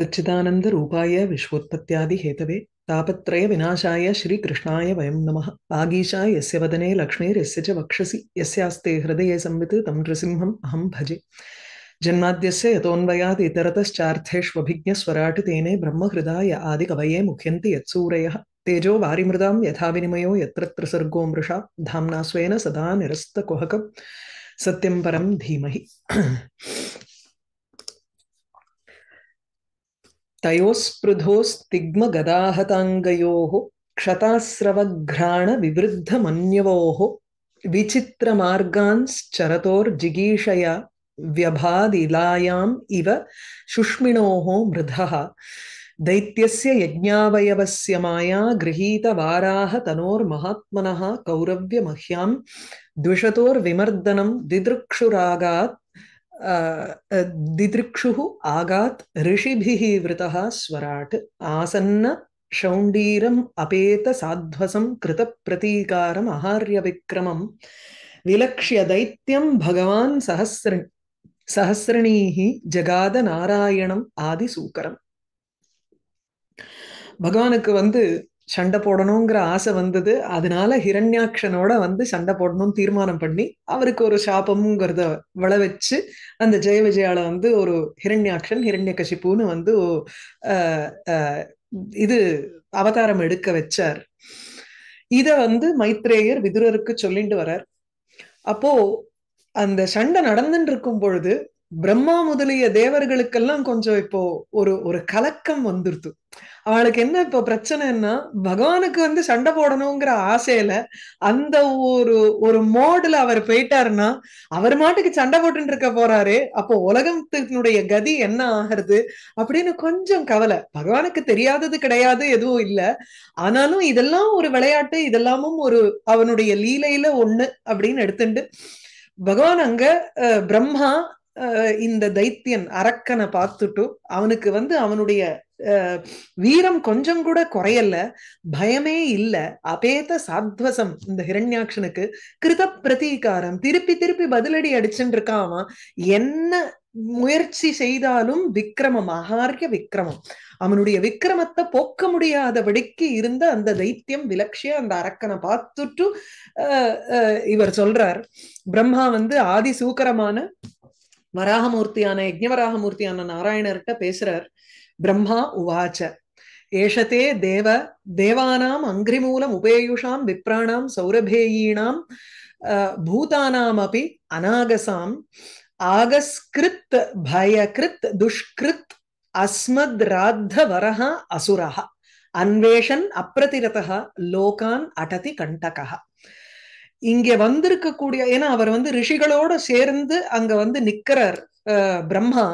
सच्चिदानंद रूपाय Hathaway तापत्रय विनाशाय श्री कृष्णाय वयं नमः वागीशा यस्य वदने लक्ष्मी यस्य च वक्षसि यस्यास्ते हृदये संवित् तं नृसिंहम् अहम् भजे जन्माद्यस्य यतोऽन्वयात् इतरतश्चार्थेष्वभिज्ञस्वराट् तेने ब्रह्महृदाय आदिकवये मुख्यन्ति यत्सूरयः तेजो वारिमृदां यथा विनिमयो यत्र त्रिसर्गो मृषा धाम्ना स्वेन सदा निरस्तकुहकं सत्यं परं धीमहि तयोस्पृधोस्तिग्मगदाहताङ्गयोः क्षतास्रवघ्राणविवृद्धमन्यवोः विचित्रमार्गांश्चरतोर्जिगीषया व्यभादिलायाम् इव शुष्मिणोः मृधः दैत्यस्य यज्ञावयवस्य माया गृहीतवाराः तनोर्महात्मनः कौरव्यमह्यां द्विषतोर्विमर्दनं दिदृक्षुरागात् दिदृक्षुः आगात् ऋषिभिः वृतः स्वराट् आसन्न शौण्डीरम् अपेतसाध्वसं कृतप्रतीकारम् आहार्यविक्रमं विलक्ष्य दैत्यं भगवान् सहस्र सहस्रणीः ஜகாத நாராயணம் ஆதிசூக்கரம் பகவானுக்கு வந்து சண்டை போடணுங்கிற ஆசை வந்தது அதனால ஹிரண்யாட்சனோட வந்து சண்டை போடணும்னு தீர்மானம் பண்ணி அவருக்கு ஒரு சாபம்ங்கிறத வச்சு அந்த ஜெய விஜயால வந்து ஒரு ஹிரண்யாட்சன் ஹிரண்ய கசிப்புன்னு வந்து இது அவதாரம் எடுக்க வச்சார் இத வந்து மைத்ரேயர் விதுரருக்கு சொல்லிட்டு வரார் அப்போ அந்த சண்டை நடந்துட்டு இருக்கும் பொழுது பிரம்மா முதலிய தேவர்களுக்கெல்லாம் கொஞ்சம் இப்போ ஒரு ஒரு கலக்கம் வந்துருது அவளுக்கு என்ன இப்போ பிரச்சனைன்னா பகவானுக்கு வந்து சண்டை போடணுங்கிற ஆசையில அந்த ஒரு ஒரு மோடுல அவர் போயிட்டாருன்னா அவர் மாட்டுக்கு சண்டை போட்டுருக்க இருக்க போறாரு அப்போ உலகத்தினுடைய கதி என்ன ஆகிறது அப்படின்னு கொஞ்சம் கவலை பகவானுக்கு தெரியாதது கிடையாது எதுவும் இல்லை ஆனாலும் இதெல்லாம் ஒரு விளையாட்டு இதெல்லாமும் ஒரு அவனுடைய லீலையில ஒண்ணு அப்படின்னு எடுத்துட்டு பகவான் அங்க பிரம்மா இந்த தைத்தியன் அரக்கனை பார்த்துட்டு அவனுக்கு வந்து அவனுடைய வீரம் கொஞ்சம் கூட குறையல பயமே இல்ல அபேத சாத்வசம் இந்த ஹிரண்யாட்சனுக்கு கிருத பிரதீகாரம் திருப்பி திருப்பி பதிலடி அடிச்சுட்டு இருக்கான் என்ன முயற்சி செய்தாலும் விக்ரமம் அகாரிய விக்ரமம் அவனுடைய விக்ரமத்தை போக்க முடியாத வடிக்கு இருந்த அந்த தைத்தியம் விலட்சிய அந்த அரக்கனை பார்த்துட்டு இவர் சொல்றார் பிரம்மா வந்து ஆதி சூக்கரமான வராகமூர்த்தியான யஜ்ஞவராகமூர்த்தியான நாராயணர்கிட்ட பேசுறார் பிரம்மா உவாச்ச ஏஷதே தேவ தேவானாம் அங்கிரிமூலம் உபேயுஷாம் விப்ராணாம் சௌரபேயீனாம் பூதானாம் அப்படி அநாகசாம் ஆகஸ்கிருத் பயகிருத் துஷ்கிருத் அஸ்மத் ராத்த வரஹா அசுரஹா அன்வேஷன் அப்பிரதிரதா லோகான் அடதி கண்டகா இங்க வந்திருக்கக்கூடிய ஏன்னா அவர் வந்து ரிஷிகளோட சேர்ந்து அங்க வந்து நிக்கிறார் பிரம்மா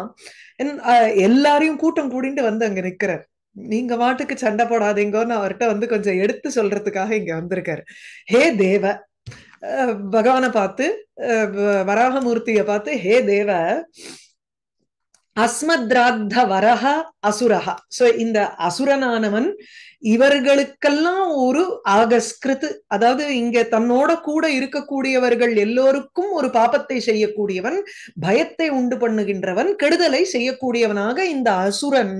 எல்லாரையும் கூட்டம் கூடிட்டு வந்து அங்க நிக்கிறார் நீங்க வாட்டுக்கு சண்டை போடாதீங்கன்னு அவர்கிட்ட வந்து கொஞ்சம் எடுத்து சொல்றதுக்காக இங்க வந்திருக்காரு ஹே தேவ பகவான பார்த்து வராகமூர்த்திய பார்த்து ஹே தேவ அஸ்மத்ராத்த வரஹ அசுரஹா சோ இந்த அசுரனானவன் இவர்களுக்கெல்லாம் ஒரு ஆகஸ்கிருத்து அதாவது இங்க தன்னோட கூட இருக்கக்கூடியவர்கள் எல்லோருக்கும் ஒரு பாபத்தை செய்யக்கூடியவன் பயத்தை உண்டு பண்ணுகின்றவன் கெடுதலை செய்யக்கூடியவனாக இந்த அசுரன்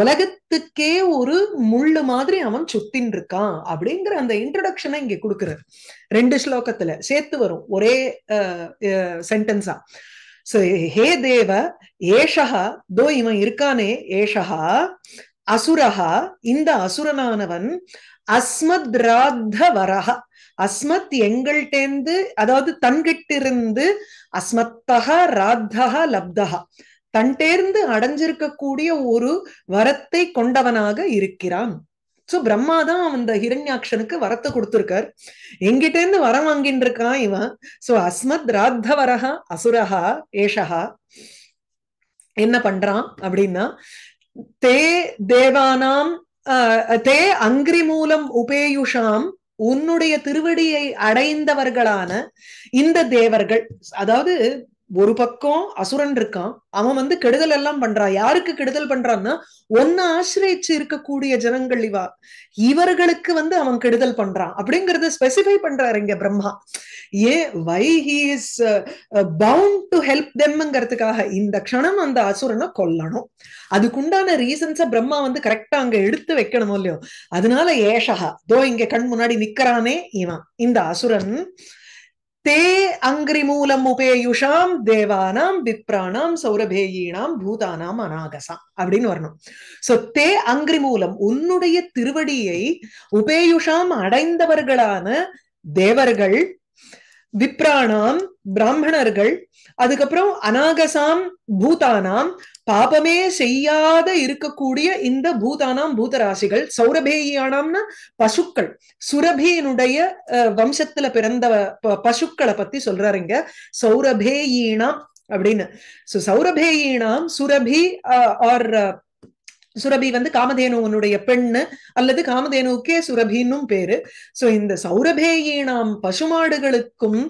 உலகத்துக்கே ஒரு முள்ளு மாதிரி அவன் சுத்தின் இருக்கான் அப்படிங்கிற அந்த இன்ட்ரடக்ஷனை இங்க கொடுக்கிறார் ரெண்டு ஸ்லோகத்துல சேர்த்து வரும் ஒரே சென்டென்ஸா ஹே தேவ ஏஷஹா தோ இவன் இருக்கானே ஏஷஹா அசுரஹா இந்த அசுரனானவன் அஸ்மத் ராத்த வரஹ அஸ்மத் எங்கள்டேந்து அதாவது தன்கிட்டிருந்து அஸ்மத்தக ராத்தக லப்தகா தன்டேர்ந்து அடைஞ்சிருக்கக்கூடிய ஒரு வரத்தை கொண்டவனாக இருக்கிறான் சோ பிரம்மா தான் அந்த ஹிரண்யாட்சனுக்கு வரத்தை கொடுத்துருக்கார் எங்கிட்ட இருந்து வரம் வாங்கிட்டு இருக்கான் இவன் சோ அஸ்மத் ராத்தவரஹா அசுரஹா ஏஷஹா என்ன பண்றான் அப்படின்னா தே தேவானாம் தே அங்கிரி மூலம் உபேயுஷாம் உன்னுடைய திருவடியை அடைந்தவர்களான இந்த தேவர்கள் அதாவது ஒரு பக்கம் அசுரன் இருக்கான் அவன் வந்து கெடுதல் எல்லாம் பண்றான் யாருக்கு கெடுதல் பண்றான்னா ஒன்னு ஆசிரியச்சு இருக்கக்கூடிய ஜனங்கள் இவா இவர்களுக்கு வந்து அவன் கெடுதல் பண்றான் அப்படிங்கறத ஸ்பெசிஃபை பண்றாரு இங்க பிரம்மா ஏன் வை பவுண்ட் டு ஹெல்ப் தெம்ங்கிறதுக்காக இந்த க்ஷணம் அந்த அசுரனை கொல்லணும் அதுக்குண்டான ரீசன்ஸ பிரம்மா வந்து கரெக்டா அங்க எடுத்து வைக்கணுமோ இல்லையோ அதனால ஏஷகா தோ இங்க கண் முன்னாடி நிக்கிறானே இவன் இந்த அசுரன் தே அங்கிரி மூலம் உபேயுஷாம் தேவானாம் விப்ராணாம் சௌரபேயீனாம் பூதானாம் அநாகசாம் அப்படின்னு வரணும் சோ தே அங்கிரி மூலம் உன்னுடைய திருவடியை உபேயுஷாம் அடைந்தவர்களான தேவர்கள் விப்ராணாம் பிராமணர்கள் அதுக்கப்புறம் அனாகசாம் பூதானாம் பாபமே செய்யாத இருக்கக்கூடிய இந்த பூதானாம் பூதராசிகள் சௌரபேயானாம்னா பசுக்கள் சுரபீனுடைய வம்சத்துல பிறந்த பசுக்களை பத்தி சொல்றாருங்க சௌரபேயீனாம் அப்படின்னு சௌரபேயீனாம் சுரபி ஆர் சுரபி வந்து காமதேனுவனுடைய பெண்ணு அல்லது காமதேனுவுக்கே சுரபின்னும் பேரு சோ இந்த சௌரபேயினாம் பசுமாடுகளுக்கும்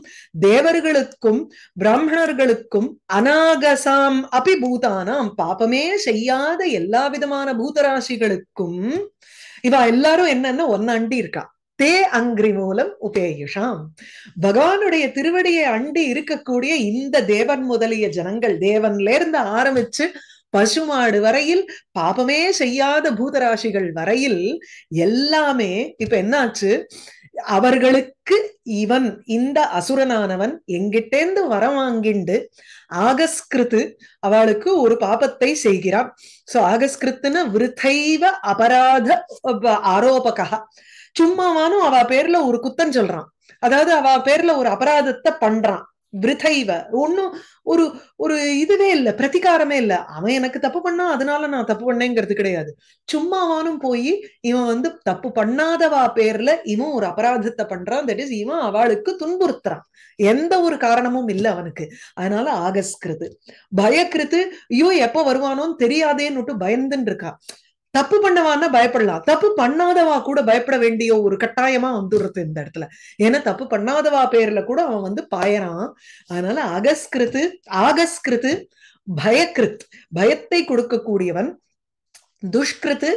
தேவர்களுக்கும் பிராமணர்களுக்கும் அநாகசாம் அபி பூதானாம் பாபமே செய்யாத எல்லா விதமான பூதராசிகளுக்கும் இவா எல்லாரும் என்னன்னு ஒன்னாண்டி இருக்கா தே அங்கிரி மூலம் உபேயுஷாம் பகவானுடைய திருவடியை அண்டி இருக்கக்கூடிய இந்த தேவன் முதலிய ஜனங்கள் தேவன்ல இருந்து ஆரம்பிச்சு பசுமாடு வரையில் பாபமே செய்யாத பூதராசிகள் வரையில் எல்லாமே இப்ப என்னாச்சு அவர்களுக்கு இவன் இந்த அசுரனானவன் எங்கிட்டேந்து வரம் வாங்கிண்டு ஆகஸ்கிருத்து அவளுக்கு ஒரு பாபத்தை செய்கிறான் சோ ஆகஸ்கிருத்துன்னு விருத்தைவ அபராத ஆரோபகா சும்மாவானும் அவ பேர்ல ஒரு குத்தம் சொல்றான் அதாவது அவ பேர்ல ஒரு அபராதத்தை பண்றான் பிரிதைவ ஒன்னும் ஒரு ஒரு இதுவே இல்லை பிரதிகாரமே இல்லை அவன் எனக்கு தப்பு பண்ணா அதனால நான் தப்பு பண்ணேங்கிறது கிடையாது சும்மாவானும் போய் இவன் வந்து தப்பு பண்ணாதவா பேர்ல இவன் ஒரு அபராதத்தை பண்றான் தட் இஸ் இவன் அவளுக்கு துன்புறுத்துறான் எந்த ஒரு காரணமும் இல்லை அவனுக்கு அதனால ஆகஸ்கிருது பயக்கிருத்து ஐயோ எப்ப வருவானோன்னு தெரியாதேன்னுட்டு பயந்துன்னு இருக்கான் தப்பு பண்ணவான்னா பயப்படலாம் தப்பு பண்ணாதவா கூட பயப்பட வேண்டிய ஒரு கட்டாயமா வந்துடுறது இந்த இடத்துல ஏன்னா தப்பு பண்ணாதவா பேர்ல கூட அவன் வந்து பாயறான் அதனால அகஸ்கிருத்து ஆகஸ்கிருத்து பயக்கிருத் பயத்தை கொடுக்கக்கூடியவன் துஷ்கிருத்து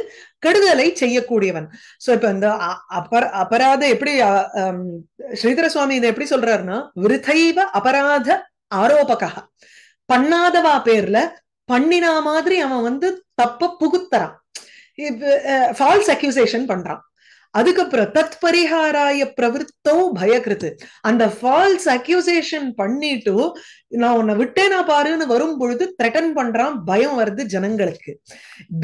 கெடுதலை செய்யக்கூடியவன் சோ இப்ப இந்த அபர அபராத எப்படி ஸ்ரீதர சுவாமி இதை எப்படி சொல்றாருன்னா விருதைவ அபராத ஆரோபகா பண்ணாதவா பேர்ல பண்ணினா மாதிரி அவன் வந்து தப்ப புகுத்தறான் ஃபால்ஸ் அக்யூசேஷன் பண்றான் அதுக்கப்புறம் தத் பரிகாராய பிரவருத்தோ பயக்கிறது அந்த ஃபால்ஸ் அக்யூசேஷன் பண்ணிட்டு நான் உன்னை விட்டேனா பாருன்னு வரும் பொழுது த்ரெட்டன் பண்றான் பயம் வருது ஜனங்களுக்கு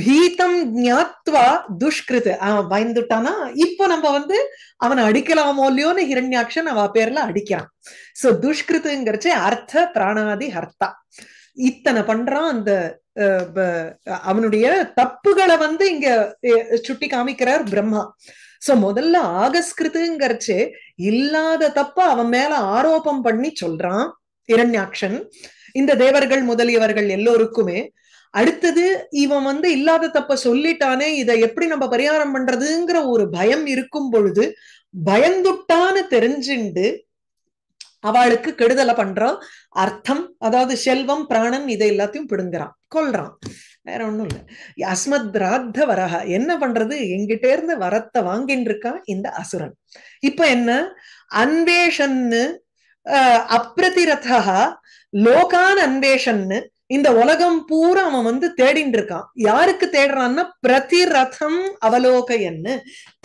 பீதம் ஞாத்வா துஷ்கிருத்து அவன் பயந்துட்டானா இப்போ நம்ம வந்து அவனை அடிக்கலாமோ இல்லையோன்னு ஹிரண்யாக்ஷன் அவ பேர்ல அடிக்கிறான் சோ துஷ்கிருத்துங்கிறச்சு அர்த்த பிராணாதி ஹர்த்தா இத்தனை பண்றான் அந்த அவனுடைய தப்புகளை வந்து இங்க சுட்டி காமிக்கிறார் பிரம்மா சோ முதல்ல ஆகஸ்கிருத்துங்கிறச்சு இல்லாத தப்ப அவன் மேல ஆரோபம் பண்ணி சொல்றான் இரண்யாட்சன் இந்த தேவர்கள் முதலியவர்கள் எல்லோருக்குமே அடுத்தது இவன் வந்து இல்லாத தப்ப சொல்லிட்டானே இதை எப்படி நம்ம பரிகாரம் பண்றதுங்கிற ஒரு பயம் இருக்கும் பொழுது பயந்துட்டான்னு தெரிஞ்சுண்டு அவளுக்கு கெடுதலை பண்றான் அர்த்தம் அதாவது செல்வம் பிராணம் இதை எல்லாத்தையும் பிடுங்குறான் கொல்றான் வேற ஒண்ணும் இல்லை அஸ்மத் ராத்த வரஹ என்ன பண்றது எங்கிட்ட இருந்து வரத்தை வாங்கின்னு இருக்கான் இந்த அசுரன் இப்ப என்ன அன்வேஷன்னு அப்ரதிரதா லோகான் அன்வேஷன்னு இந்த உலகம் பூரா அவன் வந்து தேடின்னு இருக்கான் யாருக்கு தேடுறான்னா பிரதி ரதம் அவலோகையன்னு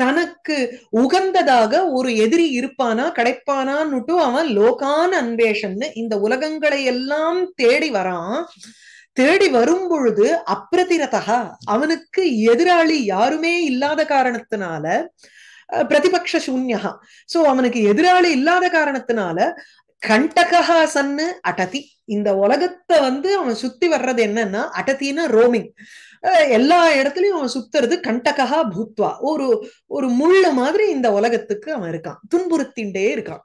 தனக்கு உகந்ததாக ஒரு எதிரி இருப்பானா கிடைப்பானான்னுட்டு அவன் லோகான அன்வேஷன்னு இந்த உலகங்களை எல்லாம் தேடி வரான் தேடி வரும் பொழுது அப்பிரதிரதா அவனுக்கு எதிராளி யாருமே இல்லாத காரணத்தினால பிரதிபக்ஷ சூன்யா சோ அவனுக்கு எதிராளி இல்லாத காரணத்தினால கண்டகா சன்னு அடதி இந்த உலகத்தை வந்து அவன் சுத்தி வர்றது என்னன்னா அடத்தினா ரோமிங் எல்லா இடத்துலயும் அவன் சுத்துறது கண்டகா பூத்வா ஒரு ஒரு முள்ள மாதிரி இந்த உலகத்துக்கு அவன் இருக்கான் துன்புறுத்தின்றே இருக்கான்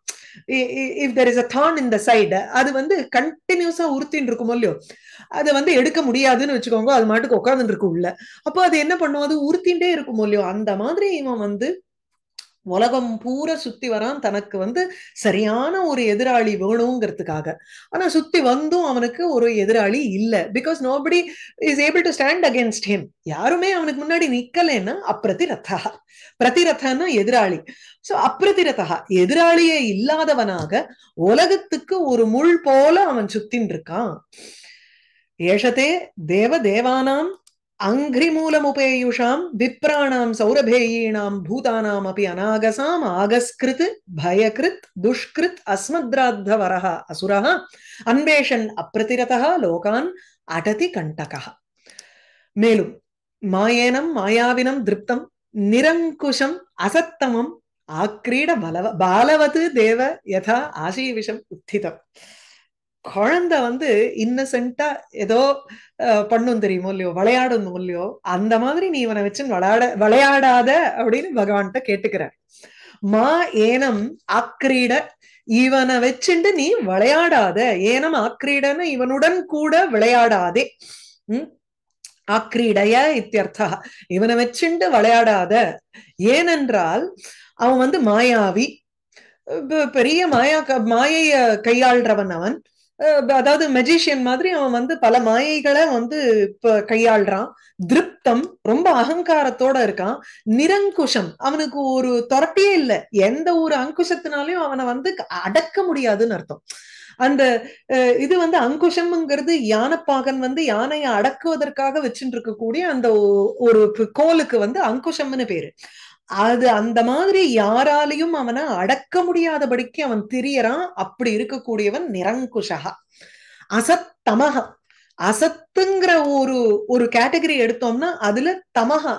தெர் இஸ் அ தான் இந்த சைடு அது வந்து கண்டினியூஸா உறுத்தின்னு இருக்குமோ இல்லையோ அதை வந்து எடுக்க முடியாதுன்னு வச்சுக்கோங்க அது மாட்டுக்கு உட்காந்துட்டு இருக்கும் உள்ள அப்போ அது என்ன பண்ணுவோம் அது உறுத்தின்றே இருக்குமோ இல்லையோ அந்த மாதிரி இவன் வந்து உலகம் பூரா சுத்தி வரான் தனக்கு வந்து சரியான ஒரு எதிராளி வேணுங்கிறதுக்காக ஆனா சுத்தி வந்தும் அவனுக்கு ஒரு எதிராளி இல்லை because nobody is able to stand against him யாருமே அவனுக்கு முன்னாடி நிக்கலன்னா பிரதி பிரதிரதன்னா எதிராளி சோ அப்பிரதிரதா எதிராளியே இல்லாதவனாக உலகத்துக்கு ஒரு முள் போல அவன் சுத்தின் இருக்கான் ஏஷதே தேவ தேவானாம் அங்கிரிமூலமுபேயுஷாம் விப்ராணாம் சௌரபேயீனாம் பூதானாம் அப்படி அநாகசாம் ஆகஸ்கிருத் பயகிருத் துஷ்கிருத் அஸ்மத்ராத்தவரஹா அசுரஹா அன்வேஷன் அப்பிரதிரதா லோகான் அடதி கண்டக மேலும் மாயேனம் மாயாவினம் திருப்தம் நிரங்குஷம் அசத்தமம் ஆக்ரீட பலவ பாலவது தேவ யதா ஆசீவிஷம் உத்திதம் குழந்தை வந்து இன்னசென்ட்டா ஏதோ பண்ணும் தெரியுமோ இல்லையோ விளையாடணும் இல்லையோ அந்த மாதிரி நீ இவனை வச்சு விளையாட விளையாடாத அப்படின்னு பகவான்கிட்ட கேட்டுக்கிற மா ஏனம் ஆக்ரீட இவனை வச்சுட்டு நீ விளையாடாத ஏனம் ஆக்ரீடன்னு இவனுடன் கூட விளையாடாதே உம் ஆக்ரீடைய இத்தியர்த்தா இவனை வச்சுண்டு விளையாடாத ஏனென்றால் அவன் வந்து மாயாவி பெரிய மாயா மாயைய கையாள்றவன் அவன் அதாவது மெஜிஷியன் மாதிரி அவன் வந்து பல மாயைகளை வந்து இப்ப கையாள்றான் திருப்தம் ரொம்ப அகங்காரத்தோட இருக்கான் நிரங்குஷம் அவனுக்கு ஒரு துரட்டியே இல்லை எந்த ஒரு அங்குஷத்தினாலையும் அவனை வந்து அடக்க முடியாதுன்னு அர்த்தம் அந்த இது வந்து அங்குஷம்ங்கிறது யானைப்பாகன் வந்து யானையை அடக்குவதற்காக வச்சுட்டு இருக்கக்கூடிய அந்த ஒரு கோலுக்கு வந்து அங்குஷம்னு பேரு அது அந்த மாதிரி யாராலையும் அவனை அடக்க முடியாதபடிக்கு அவன் திரியறான் அப்படி இருக்கக்கூடியவன் நிரங்குஷகா அசத்தமக அசத்துங்கிற ஒரு ஒரு கேட்டகரி எடுத்தோம்னா அதுல தமகா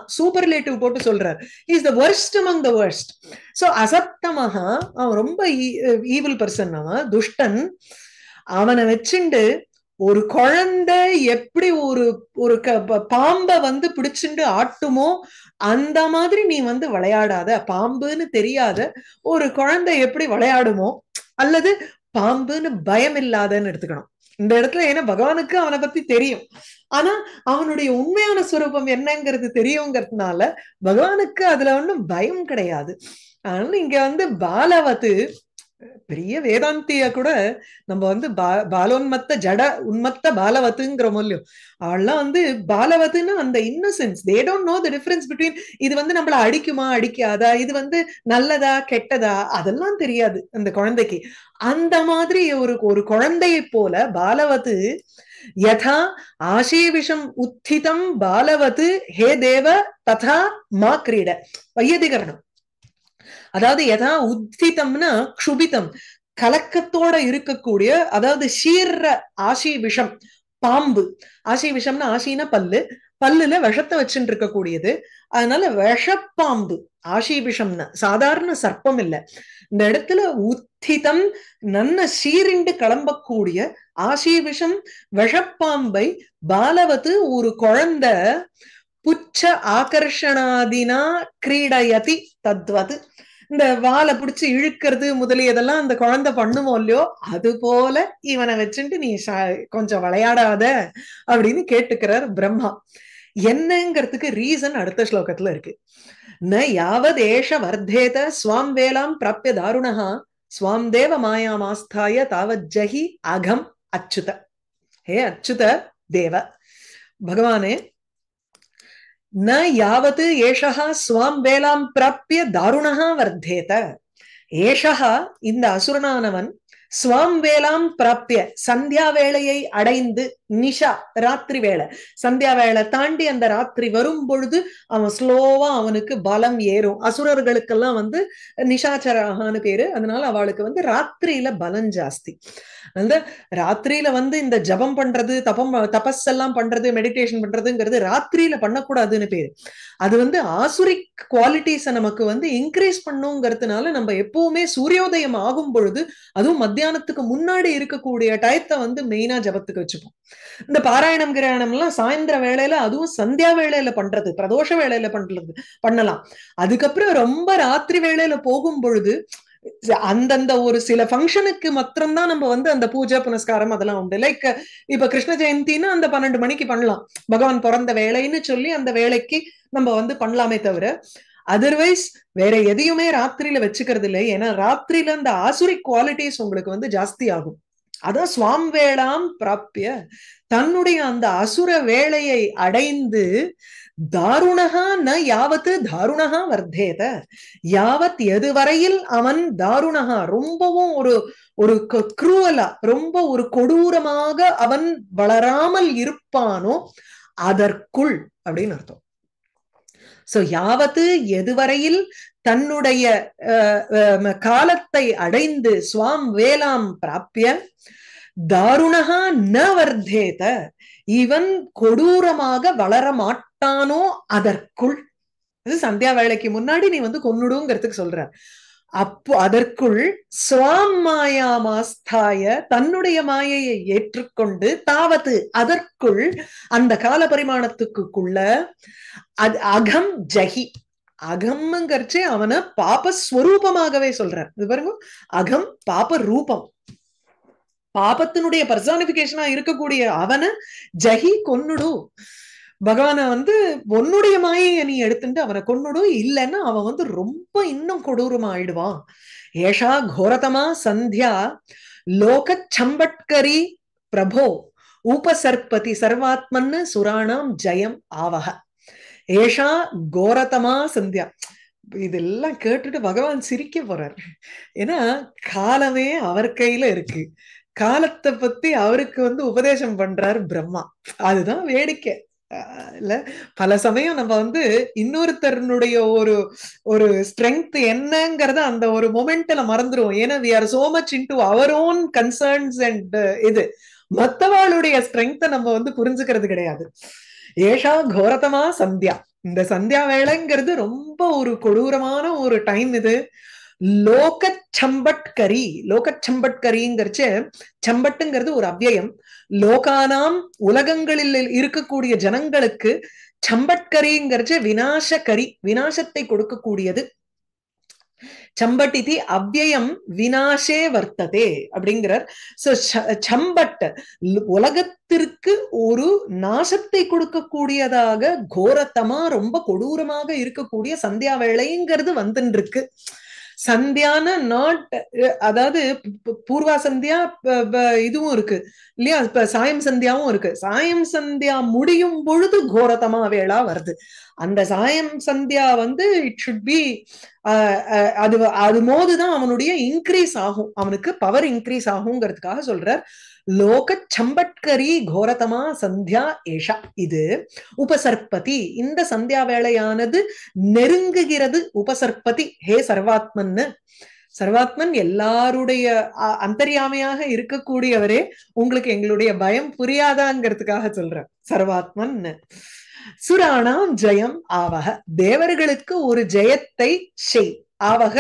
ரிலேட்டிவ் போட்டு சொல்றார் is the worst among the worst so அசத்தமகா அவன் ரொம்ப ஈவில் e, பர்சன் அவன் துஷ்டன் அவனை வச்சுண்டு ஒரு குழந்தை எப்படி ஒரு ஒரு பாம்பை வந்து பிடிச்சுண்டு ஆட்டுமோ அந்த மாதிரி நீ வந்து விளையாடாத பாம்புன்னு தெரியாத ஒரு குழந்தை எப்படி விளையாடுமோ அல்லது பாம்புன்னு பயம் இல்லாதன்னு எடுத்துக்கணும் இந்த இடத்துல ஏன்னா பகவானுக்கு அவனை பத்தி தெரியும் ஆனா அவனுடைய உண்மையான சுரூபம் என்னங்கிறது தெரியுங்கிறதுனால பகவானுக்கு அதுல ஒண்ணும் பயம் கிடையாது ஆனாலும் இங்க வந்து பாலவது பெரிய வேதாந்திய கூட நம்ம வந்து பா பாலோன்மத்த ஜட உன்மத்த பாலவத்துங்கிற மூலியம் அவள்லாம் வந்து பாலவத்துன்னா அந்த innocence they don't know the difference between இது வந்து நம்மள அடிக்குமா அடிக்காதா இது வந்து நல்லதா கெட்டதா அதெல்லாம் தெரியாது அந்த குழந்தைக்கு அந்த மாதிரி ஒரு ஒரு குழந்தையை போல பாலவத்து யதா விஷம் உத்திதம் பாலவத்து ஹே தேவ ததா மா கிரீட வையதிகரணம் அதாவது எதா உத்திதம்னா க்ஷுபிதம் கலக்கத்தோட இருக்கக்கூடிய அதாவது சீர்ற ஆசி விஷம் பாம்பு ஆசி விஷம்னா ஆசினா பல்லு பல்லுல விஷத்தை வச்சுட்டு இருக்கக்கூடியது அதனால விஷப்பாம்பு ஆசி விஷம்னா சாதாரண சர்ப்பம் இல்ல இந்த இடத்துல உத்திதம் நன்ன சீரிண்டு கிளம்பக்கூடிய ஆசி விஷம் விஷப்பாம்பை பாலவது ஒரு குழந்த புச்ச ஆகர்ஷணாதினா கிரீடயதி தத்வது இந்த வாழை பிடிச்சி இழுக்கிறது முதலியதெல்லாம் அந்த குழந்தை பண்ணுமோ இல்லையோ அது போல இவனை வச்சுட்டு நீ கொஞ்சம் விளையாடாத அப்படின்னு கேட்டுக்கிறார் பிரம்மா என்னங்கிறதுக்கு ரீசன் அடுத்த ஸ்லோகத்துல இருக்கு ந யாவத் ஏஷ வர்தேத ஸ்வாம் வேளாம் பிராப்ய தாருணஹா சுவாம் தேவ மாயாமாஸ்தாய தாவத் ஜஹி அகம் அச்சுத ஹே அச்சுத தேவ பகவானே ந யாவத் ஏஷகா சுவாம் வேலாம் பிராப்பிய தாருணகா வர்த்தேத ஏஷகா இந்த அசுரனானவன் சுவாம் வேளாம் பிராப்திய சந்தியா வேளையை அடைந்து நிஷா ராத்திரி வேலை சந்தியா வேலை தாண்டி அந்த ராத்திரி வரும் பொழுது அவன் ஸ்லோவா அவனுக்கு பலம் ஏறும் அசுரர்களுக்கெல்லாம் வந்து நிஷாச்சரகான்னு பேரு அதனால அவளுக்கு வந்து ராத்திரியில பலம் ஜாஸ்தி அந்த ராத்திரியில வந்து இந்த ஜபம் பண்றது தபம் தபஸ் எல்லாம் பண்றது மெடிடேஷன் பண்றதுங்கிறது ராத்திரியில பண்ணக்கூடாதுன்னு பேரு அது வந்து ஆசுரி குவாலிட்டிஸை நமக்கு வந்து இன்க்ரீஸ் பண்ணுங்கிறதுனால நம்ம எப்பவுமே சூரியோதயம் ஆகும் பொழுது அதுவும் மத்திய மத்தியானத்துக்கு முன்னாடி இருக்கக்கூடிய டயத்தை வந்து மெயினா ஜபத்துக்கு வச்சுப்போம் இந்த பாராயணம் கிராயணம் எல்லாம் சாயந்திர வேலையில அதுவும் சந்தியா வேலையில பண்றது பிரதோஷ வேலையில பண்றது பண்ணலாம் அதுக்கப்புறம் ரொம்ப ராத்திரி வேலையில போகும் பொழுது அந்தந்த ஒரு சில ஃபங்க்ஷனுக்கு மாத்திரம்தான் நம்ம வந்து அந்த பூஜை புனஸ்காரம் அதெல்லாம் உண்டு லைக் இப்ப கிருஷ்ண ஜெயந்தின்னு அந்த பன்னெண்டு மணிக்கு பண்ணலாம் பகவான் பிறந்த வேலைன்னு சொல்லி அந்த வேலைக்கு நம்ம வந்து பண்ணலாமே தவிர அதர்வைஸ் வேற எதையுமே ராத்திரியில வச்சுக்கிறது இல்லை ஏன்னா ராத்திரியில அந்த ஆசுரி குவாலிட்டிஸ் உங்களுக்கு வந்து ஜாஸ்தி ஆகும் அதான் சுவாம் வேளாம் பிராப்பிய தன்னுடைய அந்த அசுர வேலையை அடைந்து தாருணகா ந யாவத்து தாருணகா வர்த்தேத யாவத் எதுவரையில் அவன் தாருணகா ரொம்பவும் ஒரு ஒரு குரூவலா ரொம்ப ஒரு கொடூரமாக அவன் வளராமல் இருப்பானோ அதற்குள் அப்படின்னு அர்த்தம் சோ யாவத்து எதுவரையில் தன்னுடைய காலத்தை அடைந்து சுவாம் வேலாம் பிராப்பிய தாருணகா ந வர்தேத இவன் கொடூரமாக வளர மாட்டானோ அதற்குள் இது சந்தியா வேலைக்கு முன்னாடி நீ வந்து கொன்னுடுங்கிறதுக்கு சொல்ற அப்போ அதற்குள் சுவாம் மாயாமாஸ்தாய தன்னுடைய மாயையை ஏற்றுக்கொண்டு தாவது அதற்குள் அந்த கால பரிமாணத்துக்குள்ள அது அகம் ஜஹி அகம்ங்கிறச்சே அவனை பாப ஸ்வரூபமாகவே சொல்றான் இது பாருங்க அகம் பாப ரூபம் பாபத்தினுடைய பர்சானிபிகேஷனா இருக்கக்கூடிய அவனை ஜஹி கொன்னுடு பகவான வந்து உன்னுடைய மாயை நீ எடுத்துட்டு அவனை கொன்னுடும் இல்லைன்னா அவன் வந்து ரொம்ப இன்னும் கொடூரமா ஆயிடுவான் ஏஷா கோரதமா சந்தியா லோக சம்பட்கரி பிரபோ உபசர்பதி சர்வாத்மன்னு சுராணம் ஜெயம் ஆவக ஏஷா கோரதமா சந்தியா இதெல்லாம் கேட்டுட்டு பகவான் சிரிக்க போறார் ஏன்னா காலமே அவர் கையில இருக்கு காலத்தை பத்தி அவருக்கு வந்து உபதேசம் பண்றார் பிரம்மா அதுதான் வேடிக்கை இல்ல பல சமயம் நம்ம வந்து இன்னொருத்தருனுடைய ஒரு ஒரு ஸ்ட்ரென்த் என்னங்கிறத அந்த ஒரு மொமெண்ட்ல மறந்துடும் ஏன்னா we are so much into our own concerns and இது மத்தவாளுடைய ஸ்ட்ரென்த்தை நம்ம வந்து புரிஞ்சுக்கிறது கிடையாது ஏஷா கோரதமா சந்தியா இந்த சந்தியா வேலைங்கிறது ரொம்ப ஒரு கொடூரமான ஒரு டைம் இது லோக சம்பட்கரி லோக சம்பட்கரிங்கிறச்சு சம்பட்டுங்கிறது ஒரு அவ்வயம் லோகானாம் உலகங்களில் இருக்கக்கூடிய ஜனங்களுக்கு சம்பட்கரிங்கிறச்சு வினாசகரி வினாசத்தை கொடுக்கக்கூடியது சம்பட்டிதி அவ்வயம் வினாசே வர்த்ததே அப்படிங்கிறார் சோ சம்பட் உலகத்திற்கு ஒரு நாசத்தை கொடுக்கக்கூடியதாக கோரத்தமா ரொம்ப கொடூரமாக இருக்கக்கூடிய சந்தியா வேளைங்கிறது வந்துருக்கு சந்தியான நாட் அதாவது பூர்வா சந்தியா இதுவும் இருக்கு இல்லையா இப்ப சாயம் சந்தியாவும் இருக்கு சாயம் சந்தியா முடியும் பொழுது கோரதமா வேளா வருது அந்த சாயம் சந்தியா வந்து இட் சுட் பி அது அது மோதுதான் அவனுடைய இன்க்ரீஸ் ஆகும் அவனுக்கு பவர் இன்க்ரீஸ் ஆகுங்கிறதுக்காக சொல்றார் லோக சம்பட்கரி கோரதமா சந்தியா ஏஷா இது உபசர்பதி இந்த சந்தியா வேளையானது நெருங்குகிறது உபசர்பதி ஹே சர்வாத்மன்னு சர்வாத்மன் எல்லாருடைய அந்தரியாமையாக இருக்கக்கூடியவரே உங்களுக்கு எங்களுடைய பயம் புரியாதாங்கிறதுக்காக சொல்றேன் சர்வாத்மன் சுராணாம் ஜெயம் ஆவக தேவர்களுக்கு ஒரு ஜெயத்தை செய் ஆவக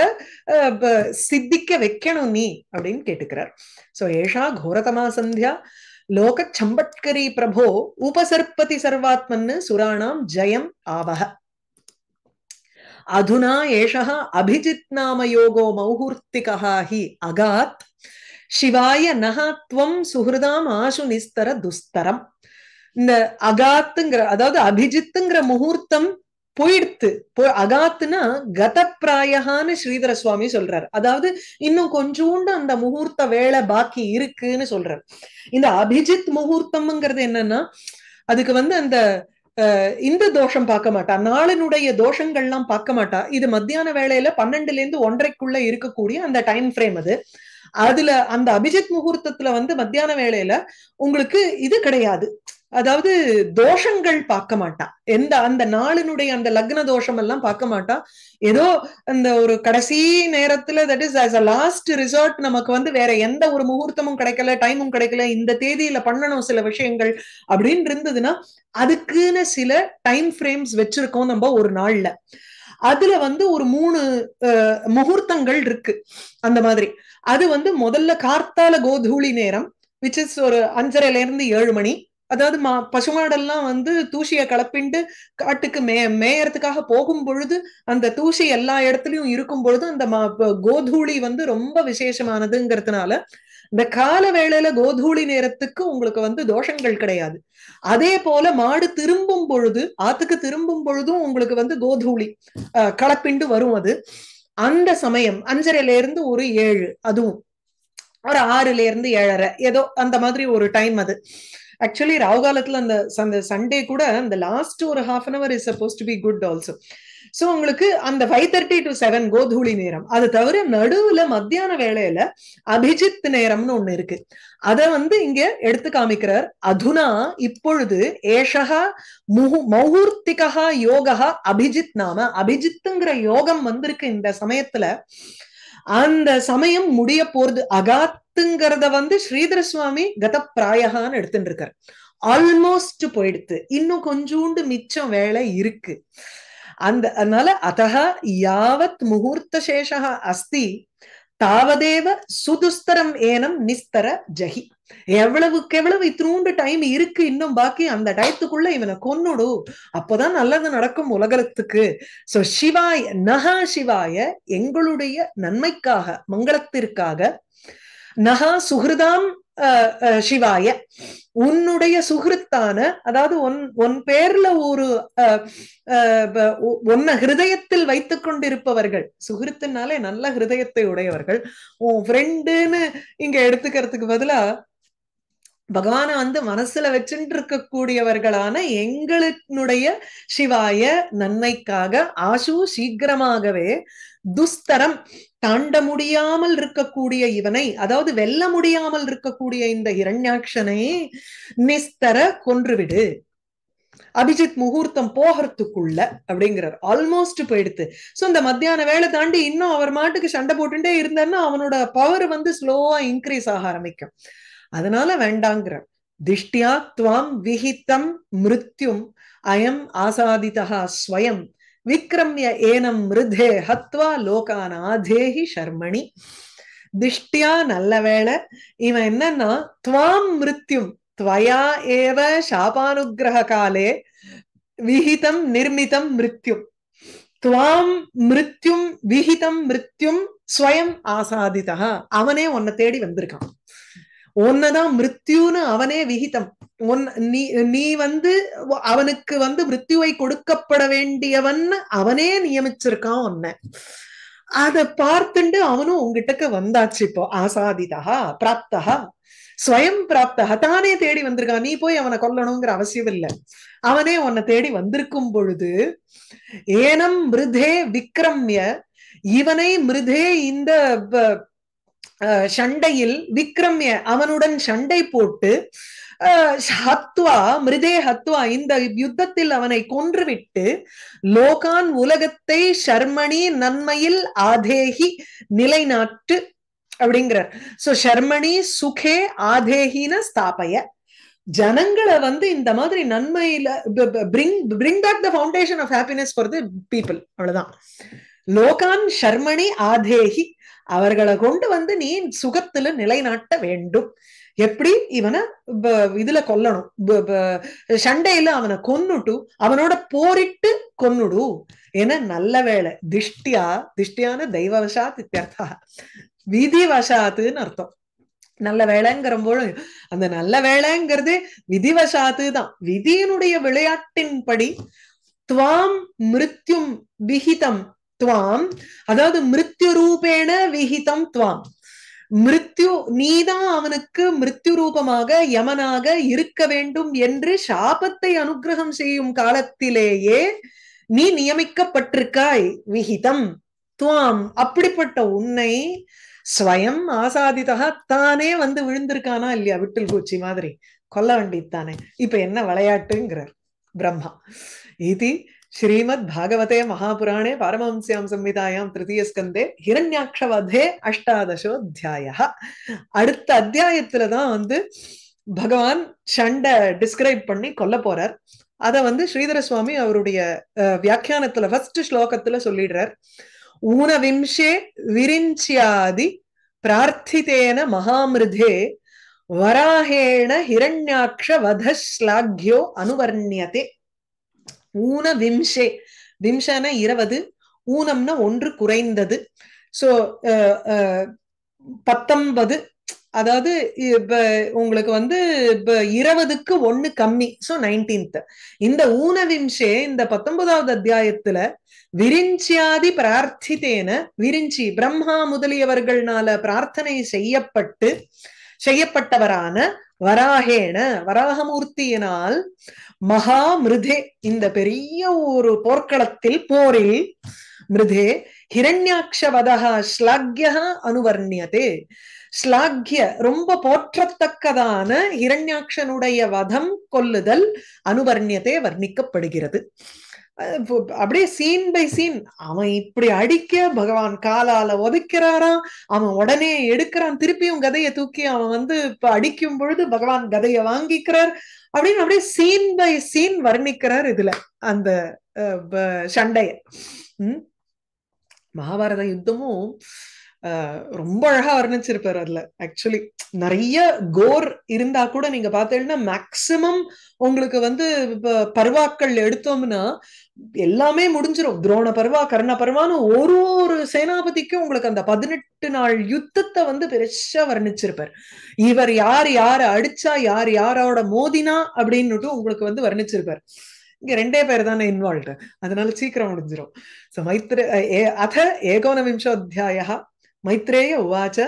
சித்திக்க வைக்கணும் நீ அப்படின்னு கேட்டுக்கிறார் சோ ஏஷா கோரதமா சந்தியா லோக சம்பட்கரி பிரபோ உபசற்பதி சர்வாத்மன்னு சுராணாம் ஜயம் ஆவக அதுனா ஏஷா அபிஜித் நாம யோகோ மௌகூர்த்திகா ஹி அகாத் சிவாய நகாத்வம் சுகிருதாம் ஆசு நிஸ்தர துஸ்தரம் இந்த அகாத்துங்கிற அதாவது அபிஜித்துங்கிற முகூர்த்தம் போயிடுத்து போ அகாத்துனா பிராயகான்னு ஸ்ரீதர சுவாமி சொல்றாரு அதாவது இன்னும் கொஞ்சோண்டு அந்த முகூர்த்த வேலை பாக்கி இருக்குன்னு சொல்றாரு இந்த அபிஜித் முகூர்த்தம்ங்கிறது என்னன்னா அதுக்கு வந்து அந்த இந்த தோஷம் பார்க்க மாட்டா நாளினுடைய தோஷங்கள்லாம் பார்க்க மாட்டா இது மத்தியான வேலையில பன்னெண்டுல இருந்து ஒன்றைக்குள்ள இருக்கக்கூடிய அந்த டைம் ஃப்ரேம் அது அதுல அந்த அபிஜித் முகூர்த்தத்துல வந்து மத்தியான வேலையில உங்களுக்கு இது கிடையாது அதாவது தோஷங்கள் பார்க்க மாட்டான் எந்த அந்த நாளினுடைய அந்த லக்ன தோஷம் எல்லாம் பார்க்க மாட்டான் ஏதோ அந்த ஒரு கடைசி நேரத்துல that is as a last resort நமக்கு வந்து வேற எந்த ஒரு முகூர்த்தமும் கிடைக்கல டைமும் கிடைக்கல இந்த தேதியில பண்ணணும் சில விஷயங்கள் அப்படின்னு இருந்ததுன்னா அதுக்குன்னு சில டைம் ஃப்ரேம்ஸ் வச்சிருக்கோம் நம்ம ஒரு நாள்ல அதுல வந்து ஒரு மூணு முகூர்த்தங்கள் இருக்கு அந்த மாதிரி அது வந்து முதல்ல கார்த்தால கோதூளி நேரம் விச் இஸ் ஒரு அஞ்சரைல இருந்து ஏழு மணி அதாவது மா பசுமாடெல்லாம் வந்து தூசியை கலப்பிண்டு காட்டுக்கு மே மேயறதுக்காக போகும் பொழுது அந்த தூசி எல்லா இடத்துலயும் இருக்கும் பொழுது அந்த மா கோதூளி வந்து ரொம்ப விசேஷமானதுங்கிறதுனால இந்த கால வேளையில கோதூளி நேரத்துக்கு உங்களுக்கு வந்து தோஷங்கள் கிடையாது அதே போல மாடு திரும்பும் பொழுது ஆத்துக்கு திரும்பும் பொழுதும் உங்களுக்கு வந்து கோதூளி கலப்பிண்டு வரும் அது அந்த சமயம் அஞ்சரைல இருந்து ஒரு ஏழு அதுவும் ஒரு ஆறுல இருந்து ஏழரை ஏதோ அந்த மாதிரி ஒரு டைம் அது ஆக்சுவலி ராகு காலத்துல அந்த அந்த சண்டே கூட அந்த லாஸ்ட் ஒரு half an hour is supposed to be good also so உங்களுக்கு அந்த ஃபைவ் தேர்ட்டி டு செவன் கோதூளி நேரம் அது தவிர நடுவுல மத்தியான வேலையில அபிஜித் நேரம்னு ஒண்ணு இருக்கு அத வந்து இங்க எடுத்து காமிக்கிறார் அதுனா இப்பொழுது ஏஷகா முகு மௌர்த்திகா யோகா அபிஜித் நாம அபிஜித்துங்கிற யோகம் வந்திருக்கு இந்த சமயத்துல அந்த சமயம் முடிய போறது அகாத் பத்துங்கிறத வந்து ஸ்ரீதர சுவாமி கத பிராயகான்னு எடுத்துட்டு இருக்காரு ஆல்மோஸ்ட் போயிடுத்து இன்னும் கொஞ்சோண்டு மிச்சம் வேலை இருக்கு அந்த அதனால அத்தகா யாவத் முகூர்த்த சேஷா அஸ்தி தாவதேவ சுதுஸ்தரம் ஏனம் நிஸ்தர ஜஹி எவ்வளவுக்கு எவ்வளவு இத்தினூண்டு டைம் இருக்கு இன்னும் பாக்கி அந்த டயத்துக்குள்ள இவனை கொன்னுடு அப்போதான் நல்லது நடக்கும் உலகத்துக்கு சோ சிவாய நகா சிவாய எங்களுடைய நன்மைக்காக மங்களத்திற்காக நகா சுகிருதாம் சிவாய உன்னுடைய சுகிருத்தான அதாவது ஒன் உன் பேர்ல ஒரு உன்னை ஹிருதயத்தில் வைத்துக் கொண்டிருப்பவர்கள் சுகிருத்தினாலே நல்ல ஹிருதயத்தை உடையவர்கள் உன் ஃப்ரெண்டுன்னு இங்க எடுத்துக்கிறதுக்கு பதிலா பகவானை வந்து மனசுல வச்சுட்டு இருக்கக்கூடியவர்களான எங்களுடைய சிவாய நன்மைக்காக ஆசு சீக்கிரமாகவே துஸ்தரம் தாண்ட முடியாமல் இருக்கக்கூடிய இவனை அதாவது வெல்ல முடியாமல் இருக்கக்கூடிய இந்த இரண்யாட்சனை நிஸ்தர கொன்றுவிடு அபிஜித் முகூர்த்தம் போகிறதுக்குள்ள அப்படிங்கிறார் ஆல்மோஸ்ட் போயிடுத்து சோ இந்த மத்தியான வேலை தாண்டி இன்னும் அவர் மாட்டுக்கு சண்டை போட்டுட்டே இருந்தாருன்னா அவனோட பவர் வந்து ஸ்லோவா இன்க்ரீஸ் ஆக ஆரம்பிக்கும் அதனால வேண்டாங்கிற திஷ்டியா துவாம் விஹித்தம் மிருத்யும் அயம் ஆசாதிதா ஸ்வயம் விக்ரமிய ஏனம் மிருதே ஹத்வா லோகான ஆதேஹி ஷர்மணி திஷ்டியா நல்ல வேலை இவன் என்னன்னா துவாம் மிருத்யும் துவயா ஏவ சாபானுகிரக காலே விஹிதம் நிர்மிதம் மிருத்யும் துவாம் மிருத்யும் விஹிதம் மிருத்யும் ஸ்வயம் ஆசாதிதா அவனே உன்னை தேடி வந்திருக்கான் உன்னதான் மிருத்யுன்னு அவனே விகிதம் உன் நீ நீ வந்து அவனுக்கு வந்து மிருத்யுவை கொடுக்கப்பட வேண்டியவன் அவனே நியமிச்சிருக்கான் உன்ன அதை பார்த்துண்டு அவனும் உங்ககிட்டக்கு வந்தாச்சு இப்போ ஆசாதிதா பிராப்தகா ஸ்வயம் பிராப்தகா தானே தேடி வந்திருக்கான் நீ போய் அவனை கொல்லணுங்கிற அவசியம் இல்லை அவனே உன்னை தேடி வந்திருக்கும் பொழுது ஏனம் மிருதே விக்ரம்ய இவனை மிருதே இந்த சண்டையில் விக்ரம்ய அவனுடன் சண்டை போட்டு ஹத்வா மிருதே ஹத்வா இந்த யுத்தத்தில் அவனை கொன்றுவிட்டு லோகான் உலகத்தை ஷர்மணி நன்மையில் ஆதேகி நிலைநாட்டு அப்படிங்கிறார் சோ ஷர்மணி சுகே ஆதேகின ஸ்தாபய ஜனங்களை வந்து இந்த மாதிரி நன்மையில bring bring back the foundation of happiness for the people அவ்வளவுதான் லோகான் ஷர்மணி ஆதேகி அவர்களை கொண்டு வந்து நீ சுகத்துல நிலைநாட்ட வேண்டும் எப்படி இவனை இதுல கொல்லணும் சண்டையில அவனை கொன்னுட்டு அவனோட போரிட்டு கொன்னுடு என நல்ல வேலை திஷ்டியா திஷ்டியான தெய்வவசாத் இத்தியர்த்தா விதி வசாத்துன்னு அர்த்தம் நல்ல வேலைங்கிறபோது அந்த நல்ல வேலைங்கிறது விதிவசாத்து தான் விதியினுடைய விளையாட்டின்படி துவாம் மிருத்யும் விகிதம் துவாம் அதாவது மிருத்யு ரூபேண விஹிதம் துவாம் மிருத்யு நீதான் அவனுக்கு மிருத்யு ரூபமாக யமனாக இருக்க வேண்டும் என்று சாபத்தை அனுகிரகம் செய்யும் காலத்திலேயே நீ நியமிக்கப்பட்டிருக்காய் விஹிதம் துவாம் அப்படிப்பட்ட உன்னை ஸ்வயம் ஆசாதிதா தானே வந்து விழுந்திருக்கானா இல்லையா விட்டில் பூச்சி மாதிரி கொல்ல வேண்டியது தானே இப்ப என்ன விளையாட்டுங்கிறார் பிரம்மா இது श्रीमद् भागवते महापुराणे पारमहंस्यां संहितायां திருத்தியஸ்கந்தே ஹிரண்யாட்சவதே அத்தியாய அடுத்த அத்தியாயத்துலதான் வந்து பகவான் சண்டை டிஸ்கிரைப் பண்ணி கொல்ல போறார் அத வந்து ஸ்ரீதர சுவாமி அவருடைய வியாக்கியானத்துல ஃபர்ஸ்ட் ஸ்லோகத்துல சொல்லிடுறார் ஊனவிம்சே விரிஞ்சியாதி பிரார்த்தித்தேன மகாமிருதே வராகேண ஹிரண்யாட்ச வதஸ்லாக்யோ அனுவர்ணியதே ஊன விம்ஷே விம்சன இருபது ஊனம்னா ஒன்று குறைந்தது சோ பத்தொன்பது அதாவது இப்ப உங்களுக்கு வந்து இப்ப இருபதுக்கு ஒண்ணு கம்மி சோ நைன்டீன்த் இந்த ஊனவிம்சே இந்த பத்தொன்பதாவது அத்தியாயத்துல விரிஞ்சியாதி பிரார்த்தித்தேன விரிஞ்சி பிரம்மா முதலியவர்கள்னால பிரார்த்தனை செய்யப்பட்டு செய்யப்பட்டவரான வராகேன வராகமூர்த்தியினால் மகா மிருதே இந்த பெரிய ஒரு போர்க்களத்தில் போரில் மிருதே ஹிரண்யாட்சவதா ஸ்லாக்யா அனுவர்ணியதே ஸ்லாக்ய ரொம்ப போற்றத்தக்கதான ஹிரண்யாட்சனுடைய வதம் கொல்லுதல் அனுவர்ணியதே வர்ணிக்கப்படுகிறது அப்படியே சீன் பை சீன் அவன் இப்படி அடிக்க பகவான் காலால ஒதுக்கிறாராம் அவன் உடனே எடுக்கிறான் திருப்பியும் கதையை தூக்கி அவன் வந்து இப்ப அடிக்கும் பொழுது பகவான் கதையை வாங்கிக்கிறார் அப்படின்னு அப்படியே சீன் பை சீன் வர்ணிக்கிறார் இதுல அந்த சண்டைய மகாபாரத யுத்தமும் ரொம்ப அழகா வர்ணிச்சிருப்பாரு அதுல ஆக்சுவலி நிறைய கோர் இருந்தா கூட நீங்க பாத்தீங்கன்னா மேக்சிமம் உங்களுக்கு வந்து பருவாக்கள் எடுத்தோம்னா எல்லாமே முடிஞ்சிடும் துரோண பருவா கர்ண பருவான்னு ஒரு ஒரு சேனாபதிக்கும் உங்களுக்கு அந்த பதினெட்டு நாள் யுத்தத்தை வந்து பெருசா வர்ணிச்சிருப்பார் இவர் யார் யார அடிச்சா யார் யாரோட மோதினா அப்படின்னுட்டு உங்களுக்கு வந்து வர்ணிச்சிருப்பார் இங்க ரெண்டே பேர் தானே இன்வால்வ் அதனால சீக்கிரம் முடிஞ்சிடும் ஸோ மைத்திர அத ஏகோனவிம்சோத்தியாயா மைத்ரேய உவாச்ச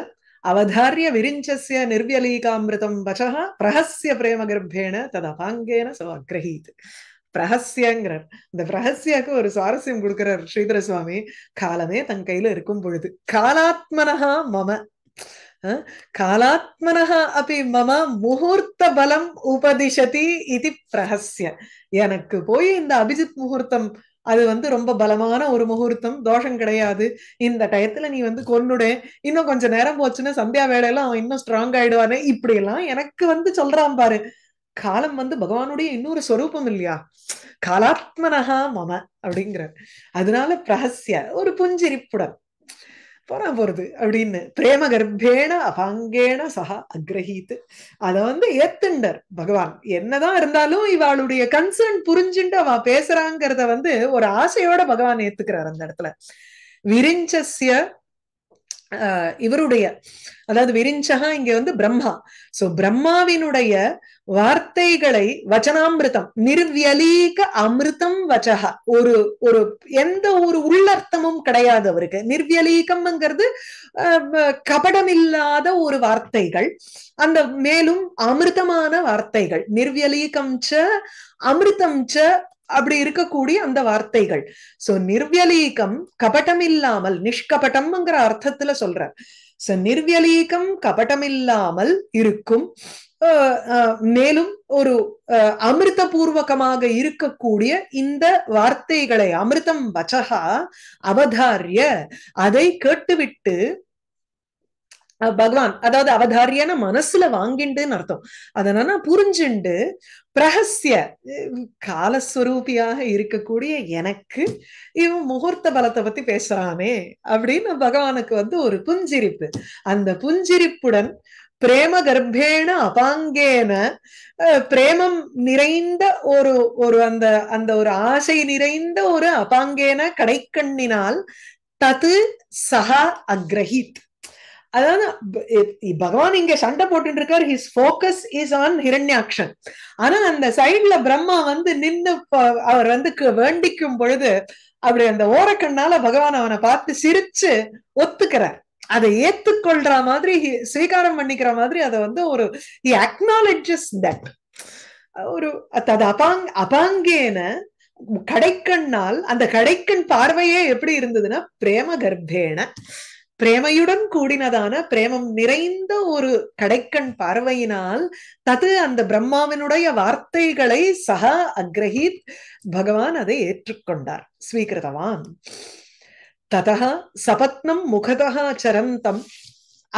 அவதாரிய விரிஞ்சசிய நிர்வியலீகாமிரதம் வச்சக பிரகசிய பிரேம கர்ப்பேன தது அபாங்கேன சோ அக்ரஹீத் பிரகசியங்கிறார் இந்த பிரகசியாக்கு ஒரு சுவாரஸ்யம் கொடுக்கிறார் ஸ்ரீதர சுவாமி காலமே தன் கையில இருக்கும் பொழுது காலாத்மனஹா மம காலாத்மனஹா அப்படி மம முகூர்த்த பலம் உபதிஷதி இது பிரகசிய எனக்கு போய் இந்த அபிஜித் முகூர்த்தம் அது வந்து ரொம்ப பலமான ஒரு முகூர்த்தம் தோஷம் கிடையாது இந்த டயத்துல நீ வந்து கொன்னுடு இன்னும் கொஞ்ச நேரம் போச்சுன்னு சந்தியா வேலையெல்லாம் அவன் இன்னும் ஸ்ட்ராங் ஆயிடுவானே இப்படி எல்லாம் எனக்கு வந்து சொல்றான் பாரு காலம் வந்து பகவானுடைய இன்னொரு சொரூபம் இல்லையா காலாத்மனகா மம அப்படிங்கிற அதனால பிரகசிய ஒரு புஞ்சிரிப்புடன் போறா போறது அப்படின்னு பிரேம கர்ப்பேன அபாங்கேன சகா அக்ரஹீத்து அத வந்து ஏத்துண்டர் பகவான் என்னதான் இருந்தாலும் இவாளுடைய கன்சர்ன் புரிஞ்சுட்டு அவ பேசுறாங்கிறத வந்து ஒரு ஆசையோட பகவான் ஏத்துக்கிறார் அந்த இடத்துல விரிஞ்சசிய இவருடைய அதாவது விரிஞ்சகா இங்க வந்து பிரம்மா சோ பிரம்மாவினுடைய வார்த்தைகளை வச்சனாமிருத்தம் நிர்வியலீக அமிர்தம் வச்சகா ஒரு ஒரு எந்த ஒரு உள்ளர்த்தமும் கிடையாது அவருக்கு நிர்வியலீகம்ங்கிறது கபடமில்லாத ஒரு வார்த்தைகள் அந்த மேலும் அமிர்தமான வார்த்தைகள் நிர்வியலீகம் ச அமிர்தம் ச அப்படி இருக்கக்கூடிய அந்த வார்த்தைகள் சோ நிர்வலீகம் கபட்டம் இல்லாமல் நிஷ்கபட்டம்ங்கிற அர்த்தத்துல சொல்ற சோ நிர்வலீகம் கபட்டம் இல்லாமல் இருக்கும் மேலும் ஒரு அமிர்த பூர்வகமாக இருக்கக்கூடிய இந்த வார்த்தைகளை அமிர்தம் வச்சகா அவதாரிய அதை கேட்டுவிட்டு பகவான் அதாவது அவதாரியான மனசுல வாங்கிண்டுன்னு அர்த்தம் அதனால புரிஞ்சுண்டு பிரகசிய காலஸ்வரூபியாக இருக்கக்கூடிய எனக்கு இவன் முகூர்த்த பலத்தை பத்தி பேசுறானே அப்படின்னு பகவானுக்கு வந்து ஒரு புஞ்சிரிப்பு அந்த புஞ்சிரிப்புடன் பிரேம கர்ப்பேன அபாங்கேன பிரேமம் நிறைந்த ஒரு ஒரு அந்த அந்த ஒரு ஆசை நிறைந்த ஒரு அபாங்கேன கடைக்கண்ணினால் தது சஹா அக்ரஹித் அதாவது பகவான் இங்க சண்டை போட்டு இருக்காரு ஹிஸ் போக்கஸ் இஸ் ஆன் ஹிரண்யாக்ஷன் ஆனா அந்த சைட்ல பிரம்மா வந்து நின்று அவர் வந்து வேண்டிக்கும் பொழுது அப்படி அந்த ஓரக்கண்ணால பகவான் அவனை பார்த்து சிரிச்சு ஒத்துக்கிறார் அதை ஏத்துக்கொள்ற மாதிரி ஸ்வீகாரம் பண்ணிக்கிற மாதிரி அதை வந்து ஒரு ஹி அக்னாலஜஸ் தட் ஒரு அது அபாங் அபாங்கேன கடைக்கண்ணால் அந்த கடைக்கண் பார்வையே எப்படி இருந்ததுன்னா பிரேம கர்ப்பேன பிரேமையுடன் கூடினதான பிரேமம் நிறைந்த ஒரு கடைக்கண் பார்வையினால் தது அந்த பிரம்மாவினுடைய வார்த்தைகளை சக அக்ரஹித் பகவான் அதை ஏற்றுக்கொண்டார் ஸ்வீகிருதவான் ததா சபத்னம் முகதா சரந்தம்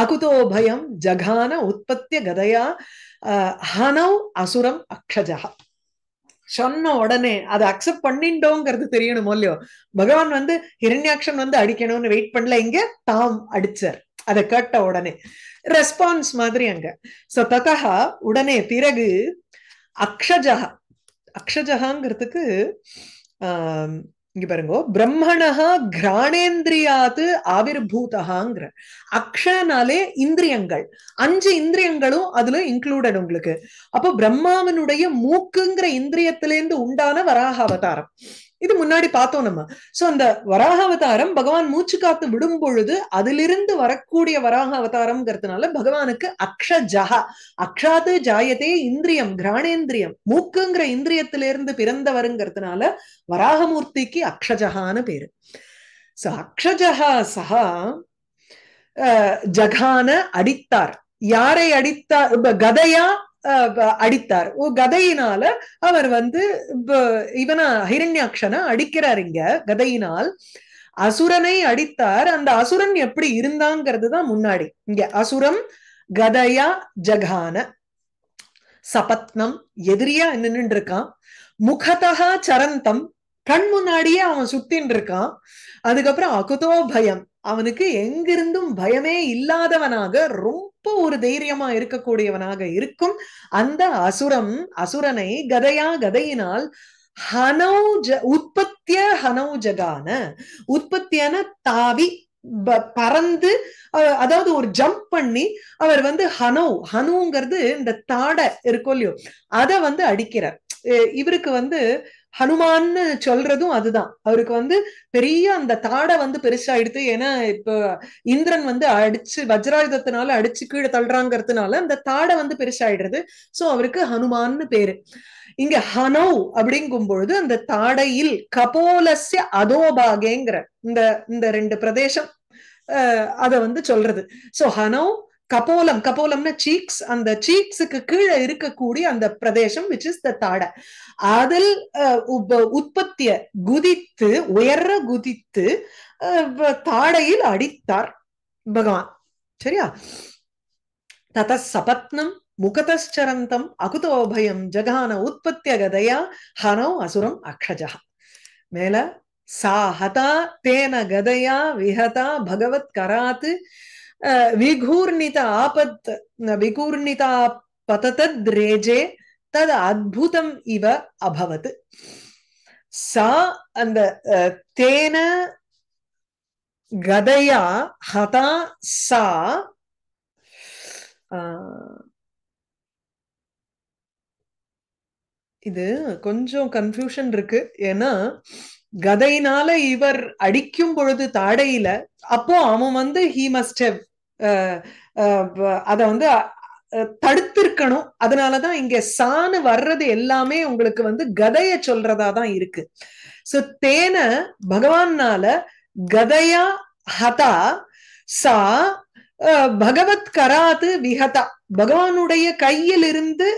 அகுதோபயம் ஜகான உற்பத்திய கதையா ஹனௌ அசுரம் அக்ஷஜா சொன்ன உடனே அதை அக்செப்ட் பண்ணிட்டோங்கிறது தெரியணும் இல்லையோ பகவான் வந்து ஹிரண்யாட்சன் வந்து அடிக்கணும்னு வெயிட் பண்ணல இங்க தாம் அடிச்சார் அதை கேட்ட உடனே ரெஸ்பான்ஸ் மாதிரி அங்க சோ ததா உடனே பிறகு அக்ஷஜகா அக்ஷஜகாங்கிறதுக்கு ஆஹ் இங்க பாருங்க பிரம்மணஹா கிராணேந்திரியாது ஆவிர்பூதகாங்கிற அக்ஷனாலே இந்திரியங்கள் அஞ்சு இந்திரியங்களும் அதுல இன்க்ளூடட் உங்களுக்கு அப்போ பிரம்மாவனுடைய மூக்குங்கிற இந்திரியத்திலேருந்து உண்டான வராக அவதாரம் இது முன்னாடி பார்த்தோம் நம்ம சோ அந்த வராக அவதாரம் பகவான் மூச்சு காத்து விடும் பொழுது அதிலிருந்து வரக்கூடிய வராக அவதாரம்ங்கிறதுனால பகவானுக்கு அக்ஷ ஜஹா அக்ஷாத்து ஜாயதே இந்திரியம் கிராணேந்திரியம் மூக்குங்கிற இந்திரியத்திலிருந்து பிறந்தவருங்கிறதுனால வராகமூர்த்திக்கு அக்ஷஜஹான்னு பேரு சோ அக்ஷஜஹா சஹா ஜகான அடித்தார் யாரை அடித்தார் கதையா அடித்தார் ஓ கதையினால அவர் வந்து இவனா ஹிரண்யாட்சன அடிக்கிறார் இங்க கதையினால் அசுரனை அடித்தார் அந்த அசுரன் எப்படி இருந்தாங்கிறது தான் முன்னாடி இங்க அசுரம் கதையா ஜகான சபத்னம் எதிரியா நின்று இருக்கான் முகதகா சரந்தம் கண் முன்னாடியே அவன் சுத்தின்னு இருக்கான் அதுக்கப்புறம் அகுதோ பயம் அவனுக்கு எங்கிருந்தும் பயமே இல்லாதவனாக ரொம்ப அப்போ ஒரு தைரியமா இருக்கக்கூடியவனாக இருக்கும் அந்த அசுரம் அசுரனை கதையா கதையினால் உற்பத்திய ஹனௌஜகான உற்பத்தியான தாவி பறந்து அதாவது ஒரு ஜம்ப் பண்ணி அவர் வந்து ஹனோ ஹனுங்கிறது இந்த தாட இருக்கும் இல்லையோ அதை வந்து அடிக்கிறார் இவருக்கு வந்து ஹனுமான்னு சொல்றதும் அதுதான் அவருக்கு வந்து பெரிய அந்த தாடை வந்து பெருசாயிடுது ஏன்னா இப்ப இந்திரன் வந்து அடிச்சு வஜ்ராயுதத்தினால அடிச்சு கீழே தள்ளுறாங்கிறதுனால அந்த தாடை வந்து பெருசாயிடுறது சோ அவருக்கு ஹனுமான்னு பேரு இங்க ஹனௌ அப்படிங்கும் பொழுது அந்த தாடையில் கபோலசிய அதோபாகேங்கிற இந்த இந்த ரெண்டு பிரதேசம் அத வந்து சொல்றது சோ ஹனௌ கபோலம் கபோலம்னா சீக்ஸ் அந்த சீக்ஸுக்கு கீழே இருக்கக்கூடிய அந்த பிரதேசம் விச் இஸ் த தாட அதில் உற்பத்திய குதித்து உயர குதித்து தாடையில் அடித்தார் பகவான் சரியா தத சபத்னம் முகதச்சரந்தம் அகுதோபயம் ஜகான உற்பத்திய கதையா ஹனோ அசுரம் அக்ஷஜா மேல சா ஹதா தேன கதையா விஹதா பகவத் கராத்து விகூர்ணித ஆபத் விகூர்ணிதா பததத்ரேஜே தத் தது அத்புதம் இவ அபவத் சா அந்த தேன கதையா ஹதா சா இது கொஞ்சம் கன்ஃபியூஷன் இருக்கு ஏன்னா கதையினால இவர் அடிக்கும் பொழுது தாடையில அப்போ அவன் வந்து ஹி மஸ்ட் ஹவ் அத வந்து தடுத்திருக்கணும் அதனாலதான் இங்க சாணு வர்றது எல்லாமே உங்களுக்கு வந்து கதைய சொல்றதா தான் இருக்கு சோ தேன பகவான்னால கதையா ஹதா சா பகவத் கராது விஹதா பகவானுடைய கையிலிருந்து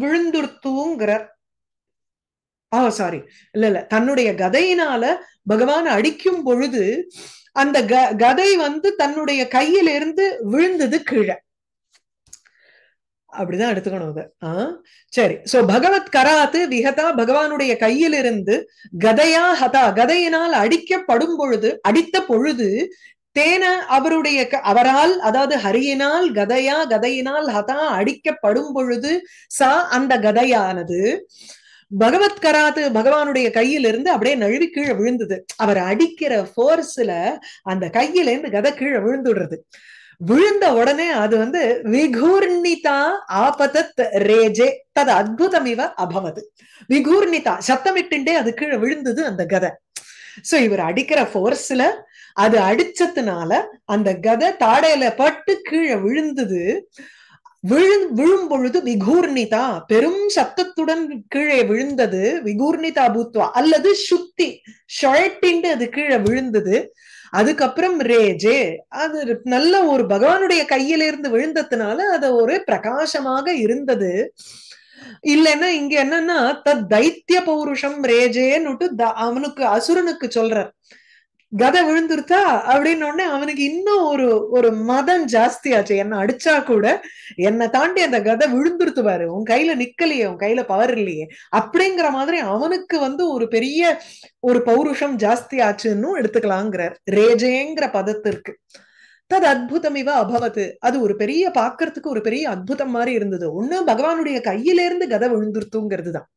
விழுந்துருத்துங்கிறார் ஆ சாரி இல்ல இல்ல தன்னுடைய கதையினால பகவான் அடிக்கும் பொழுது அந்த க கதை வந்து தன்னுடைய கையில இருந்து விழுந்தது கீழே அப்படிதான் எடுத்துக்கணும் அது ஆஹ் சரி சோ பகவத் கராத்து விகதா பகவானுடைய கையிலிருந்து கதையா ஹதா கதையினால் அடிக்கப்படும் பொழுது அடித்த பொழுது தேன அவருடைய அவரால் அதாவது ஹரியினால் கதையா கதையினால் ஹதா அடிக்கப்படும் பொழுது சா அந்த கதையானது பகவத் பகவானுடைய பகவானுடைய இருந்து அப்படியே நழுவி கீழே விழுந்தது அவர் அடிக்கிற போர்ஸ்ல அந்த கையில இருந்து கதை கீழே விழுந்துடுறது விழுந்த உடனே அது வந்து விகூர்ணிதா ஆபதத் ரேஜே தது அத்தம் இவ அபவது விகூர்ணிதா சத்தமிட்டுண்டே அது கீழே விழுந்தது அந்த கதை சோ இவர் அடிக்கிற போர்ஸ்ல அது அடிச்சதுனால அந்த கதை தாடையில பட்டு கீழே விழுந்தது விழு விழும் பொழுது விகூர்ணிதா பெரும் சத்தத்துடன் கீழே விழுந்தது விகூர்ணிதா பூத்வா அல்லது சுத்தி ஷொழட்டின்ட்டு அது கீழே விழுந்தது அதுக்கப்புறம் ரேஜே அது நல்ல ஒரு பகவானுடைய கையில இருந்து விழுந்ததுனால அது ஒரு பிரகாசமாக இருந்தது இல்லைன்னா இங்க என்னன்னா தத் தைத்திய பௌருஷம் ரேஜேன்னு அவனுக்கு அசுரனுக்கு சொல்ற கதை விழுந்துருத்தா அப்படின்னு உடனே அவனுக்கு இன்னும் ஒரு ஒரு மதம் ஜாஸ்தி ஆச்சு என்ன அடிச்சா கூட என்னை தாண்டி அந்த கதை விழுந்துருத்துவாரு உன் கையில நிக்கலையே உன் கையில பவர் இல்லையே அப்படிங்கிற மாதிரி அவனுக்கு வந்து ஒரு பெரிய ஒரு பௌருஷம் ஜாஸ்தி ஆச்சுன்னு எடுத்துக்கலாங்கிறார் ரேஜேங்கிற பதத்திற்கு தது அத்புதம் இவ அபவத்து அது ஒரு பெரிய பாக்குறதுக்கு ஒரு பெரிய அத்தம் மாதிரி இருந்தது ஒண்ணு பகவானுடைய கையில இருந்து கதை விழுந்துருத்துங்கிறது தான்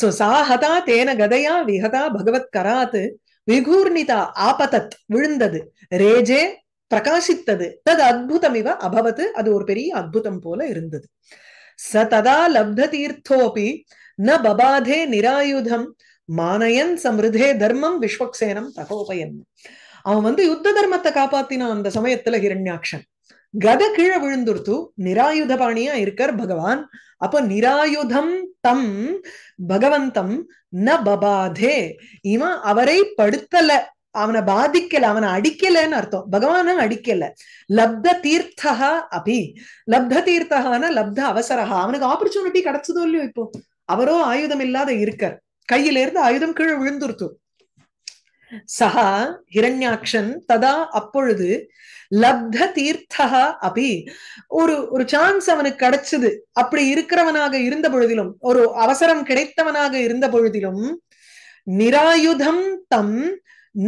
சாஹதா தேன கதையா விஹதா பகவத் கராத்து விகூர்ணிதா ஆபதத் விழுந்தது ரேஜே பிரகாசித்தது தது அத்தம் இவ அபவத் அது ஒரு பெரிய அத்தம் போல இருந்தது ச ததா லப்த தீர்த்தோபி ந பபாதே நிராயுதம் மானயன் சமிருதே தர்மம் விஸ்வக்சேனம் தகோபயன் அவன் வந்து யுத்த தர்மத்தை காப்பாத்தினான் அந்த சமயத்துல ஹிரண்யாட்சன் கத கீழே விழுந்துருத்து நிராயுத பாணியா இருக்கார் பகவான் அப்ப நிராயுதம் தம் பகவந்தம் ந பபாதே இவன் அவரை படுத்தல அவனை பாதிக்கல அவனை அடிக்கலன்னு அர்த்தம் பகவான அடிக்கல லப்த தீர்த்தா அபி லப்த தீர்த்தகான லப்த அவசரா அவனுக்கு ஆப்பர்ச்சுனிட்டி கிடைச்சதோ இல்லையோ இப்போ அவரோ ஆயுதம் இல்லாத இருக்கார் கையில இருந்து ஆயுதம் கீழே விழுந்துருத்தும் சஹா ஹிரண்யாக்ஷன் ததா அப்பொழுது லப்த தீர்த்தா அபி ஒரு ஒரு சான்ஸ் அவனுக்கு கிடைச்சது அப்படி இருக்கிறவனாக இருந்த பொழுதிலும் ஒரு அவசரம் கிடைத்தவனாக இருந்த பொழுதிலும் நிராயுதம் தம்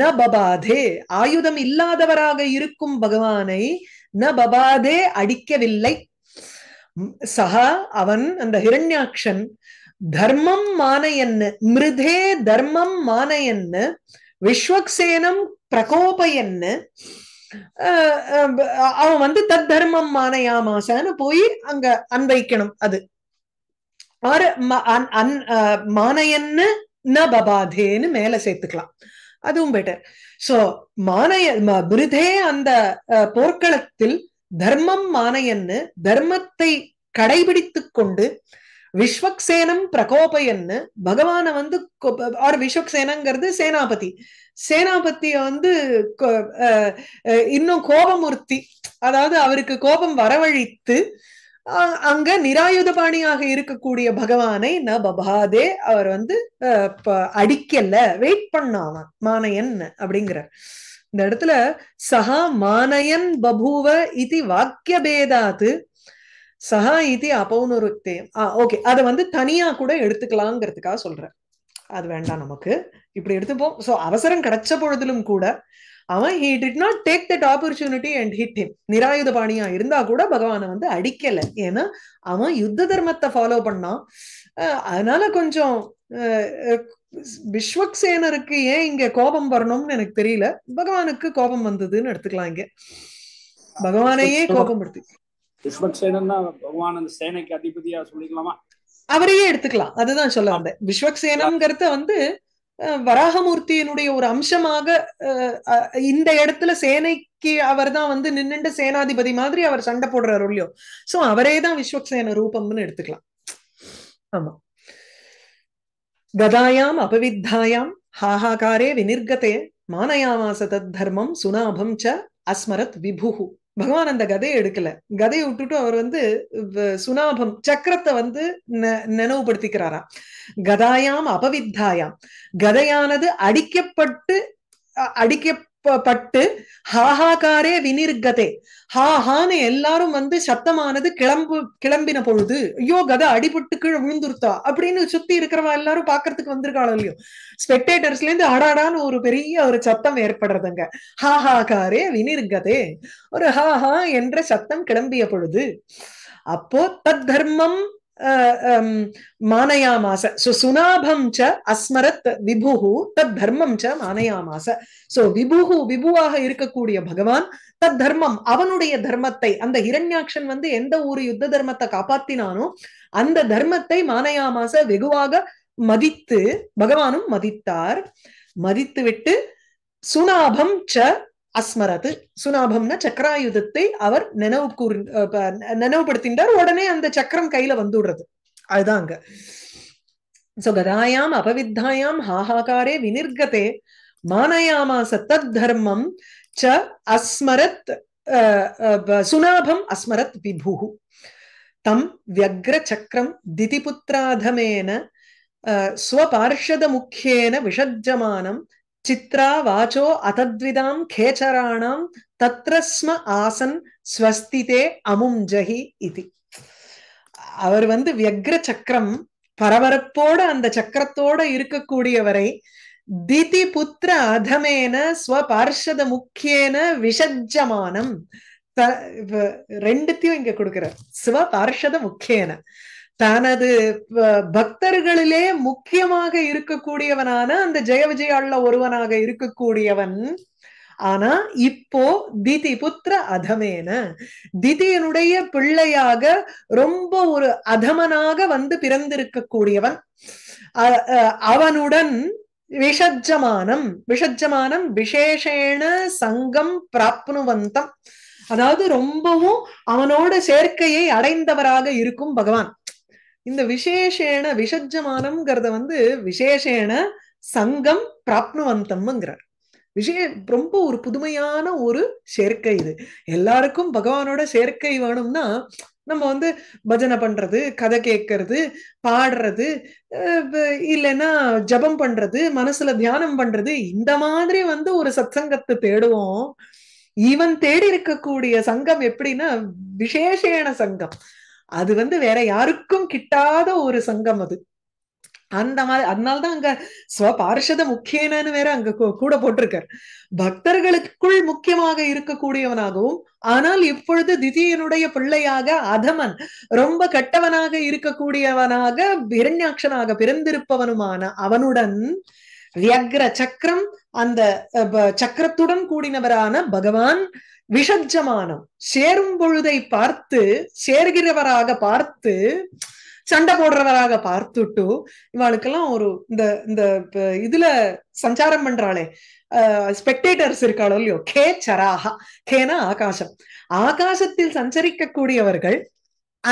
ந பபாதே ஆயுதம் இல்லாதவராக இருக்கும் பகவானை ந பபாதே அடிக்கவில்லை சஹா அவன் அந்த ஹிரண்யாக்ஷன் தர்மம் மானையன்னு மிருதே தர்மம் மானையன்னு விஸ்வக்சேனம் பிரகோபயன்னு அவன் வந்து தத் தர்மம் மானயாமாசான்னு போய் அங்க அன்வைக்கணும் அது ஆறு மானயன்னு ந பபாதேன்னு மேல சேர்த்துக்கலாம் அதுவும் பெட்டர் சோ மானய மிருதே அந்த போர்க்களத்தில் தர்மம் மானையன்னு தர்மத்தை கடைபிடித்து கொண்டு விஸ்வக்சேனம் பிரகோபயன்னு பகவான வந்து ஆர் விஸ்வக்சேனங்கிறது சேனாபதி சேனாபத்திய வந்து இன்னும் கோபமூர்த்தி அதாவது அவருக்கு கோபம் வரவழித்து அங்க நிராயுதபாணியாக இருக்கக்கூடிய பகவானை ந பபாதே அவர் வந்து அடிக்கல வெயிட் பண்ணாமா மானையன் அப்படிங்கிறார் இந்த இடத்துல சஹா மானயன் பபூவ இது வாக்கிய பேதாது சஹா இது அப்பவுனொருத்தே ஆ ஓகே அதை வந்து தனியா கூட எடுத்துக்கலாங்கிறதுக்காக சொல்றேன் அது வேண்டாம் நமக்கு இப்படி எடுத்துப்போம் ஸோ அவசரம் கிடைச்ச பொழுதிலும் கூட அவன் he did not take that opportunity and hit him நிராயுத பாணியா இருந்தா கூட பகவானை வந்து அடிக்கல ஏன்னா அவன் யுத்த தர்மத்தை ஃபாலோ பண்ணான் அதனால கொஞ்சம் விஸ்வக்சேனருக்கு ஏன் இங்க கோபம் வரணும்னு எனக்கு தெரியல பகவானுக்கு கோபம் வந்ததுன்னு எடுத்துக்கலாம் இங்க பகவானையே கோபம் கோபப்படுத்தி விஸ்வக்சேனன்னா பகவான் அந்த சேனைக்கு அதிபதியா சொல்லிக்கலாமா அவரையே எடுத்துக்கலாம் அதுதான் சொல்ல வந்த விஸ்வக்சேனம்ங்கிறத வந்து வராகமூர்த்தியினுடைய ஒரு அம்சமாக இந்த இடத்துல சேனைக்கு அவர் தான் வந்து நின்னுண்டு சேனாதிபதி மாதிரி அவர் சண்டை போடுறாரு இல்லையோ சோ அவரே தான் விஸ்வக்சேன ரூபம்னு எடுத்துக்கலாம் ஆமா கதாயாம் அபவித்தாயாம் ஹாஹாகாரே வினிர்கதே மானயாமாச தத் தர்மம் சுனாபம் ச அஸ்மரத் விபுகு பகவான் அந்த கதையை எடுக்கல கதையை விட்டுட்டு அவர் வந்து சுனாபம் சக்கரத்தை வந்து நினைவுபடுத்திக்கிறாராம் கதாயாம் அபவித்தாயாம் கதையானது அடிக்கப்பட்டு அடிக்க பட்டு ஹாஹாக்காரே வினிர்கதே ஹா ஹான்னு எல்லாரும் வந்து சத்தமானது கிளம்பு கிளம்பின பொழுது ஐயோ கதை அடிபட்டு கீழே விழுந்துருத்தா அப்படின்னு சுத்தி இருக்கிறவா எல்லாரும் பாக்குறதுக்கு வந்திருக்காளோ இல்லையோ ஸ்பெக்டேட்டர்ஸ்ல இருந்து அடாடான்னு ஒரு பெரிய ஒரு சத்தம் ஏற்படுறதுங்க காரே வினிர்கதே ஒரு ஹா ஹா என்ற சத்தம் கிளம்பிய பொழுது அப்போ தத் தர்மம் மானயாமாச சோ சுனாபம் ச அஸ்மரத் விபுஹு தத் தர்மம் ச மானயாமாச சோ விபுஹு விபுவாக இருக்கக்கூடிய பகவான் தத் தர்மம் அவனுடைய தர்மத்தை அந்த ஹிரண்யாக்ஷன் வந்து எந்த ஒரு யுத்த தர்மத்தை காப்பாத்தினானோ அந்த தர்மத்தை மானயாமாச வெகுவாக மதித்து பகவானும் மதித்தார் மதித்து விட்டு சுனாபம் ச அஸ்மரது சுனாபம்னா சக்கராயுதத்தை அவர் நினைவு கூறி நினைவுபடுத்தின்றார் உடனே அந்த சக்கரம் கையில வந்துடுறது அதுதான் அங்க சோ கதாயாம் அபவித்தாயாம் ஹாஹாகாரே வினிர்கதே மானயாமாச தத் தர்மம் ச அஸ்மரத் சுனாபம் அஸ்மரத் விபு தம் வியக்ர சக்கரம் திதிபுத்திராதமேன ஸ்வபார்ஷத முக்கியேன விஷஜமானம் சித்ரா வாச்சோ அதத்விதாம் கேச்சராணாம் தத்ரஸ்ம ஆசன் ஸ்வஸ்திதே அமுஞ்சகி இது அவர் வந்து வியக்ர சக்கரம் பரபரப்போட அந்த சக்கரத்தோட இருக்கக்கூடியவரை திதி புத்திர அதமேன ஸ்வபார்ஷத முக்கியன விஷஜமானம் ரெண்டுத்தையும் இங்க கொடுக்கிறார் ஸ்வபார்ஷத முக்கியன தனது பக்தர்களிலே முக்கியமாக இருக்கக்கூடியவனான அந்த ஜெய விஜயாள ஒருவனாக இருக்கக்கூடியவன் ஆனா இப்போ திதி புத்திர அதமேன திதியனுடைய பிள்ளையாக ரொம்ப ஒரு அதமனாக வந்து பிறந்திருக்கக்கூடியவன் அவனுடன் விஷஜமானம் விஷஜமானம் விசேஷேண சங்கம் பிராப்னுவந்தம் அதாவது ரொம்பவும் அவனோட சேர்க்கையை அடைந்தவராக இருக்கும் பகவான் இந்த விசேஷேன விஷஜமானம்ங்கிறத வந்து விசேஷேன சங்கம் பிராப்னுவந்தம்ங்கிறார் விஷய ரொம்ப ஒரு புதுமையான ஒரு சேர்க்கை இது எல்லாருக்கும் பகவானோட சேர்க்கை வேணும்னா நம்ம வந்து பஜனை பண்றது கதை கேட்கறது பாடுறது இல்லைன்னா ஜபம் பண்றது மனசுல தியானம் பண்றது இந்த மாதிரி வந்து ஒரு சத் சங்கத்தை தேடுவோம் இவன் தேடி இருக்கக்கூடிய சங்கம் எப்படின்னா விசேஷேன சங்கம் அது வந்து வேற யாருக்கும் கிட்டாத ஒரு சங்கம் அது அந்த மாதிரி அதனால்தான் அங்க ஸ்வ பார்ஷத முக்கியனன்னு வேற அங்க கூட போட்டிருக்கார் பக்தர்களுக்குள் முக்கியமாக இருக்கக்கூடியவனாகவும் ஆனால் இப்பொழுது திதியனுடைய பிள்ளையாக அதமன் ரொம்ப கெட்டவனாக இருக்கக்கூடியவனாக பிரண்யாட்சனாக பிறந்திருப்பவனுமான அவனுடன் வியக்ர சக்கரம் அந்த சக்கரத்துடன் கூடினவரான பகவான் விஷஜமானம் சேரும் பொழுதை பார்த்து சேர்கிறவராக பார்த்து சண்டை போடுறவராக பார்த்துட்டு இவாளுக்கெல்லாம் ஒரு இந்த இந்த இதுல சஞ்சாரம் பண்றாளே ஸ்பெக்டேட்டர்ஸ் இருக்காளோ இல்லையோ கே சராஹா கேனா ஆகாசம் ஆகாசத்தில் சஞ்சரிக்கக்கூடியவர்கள்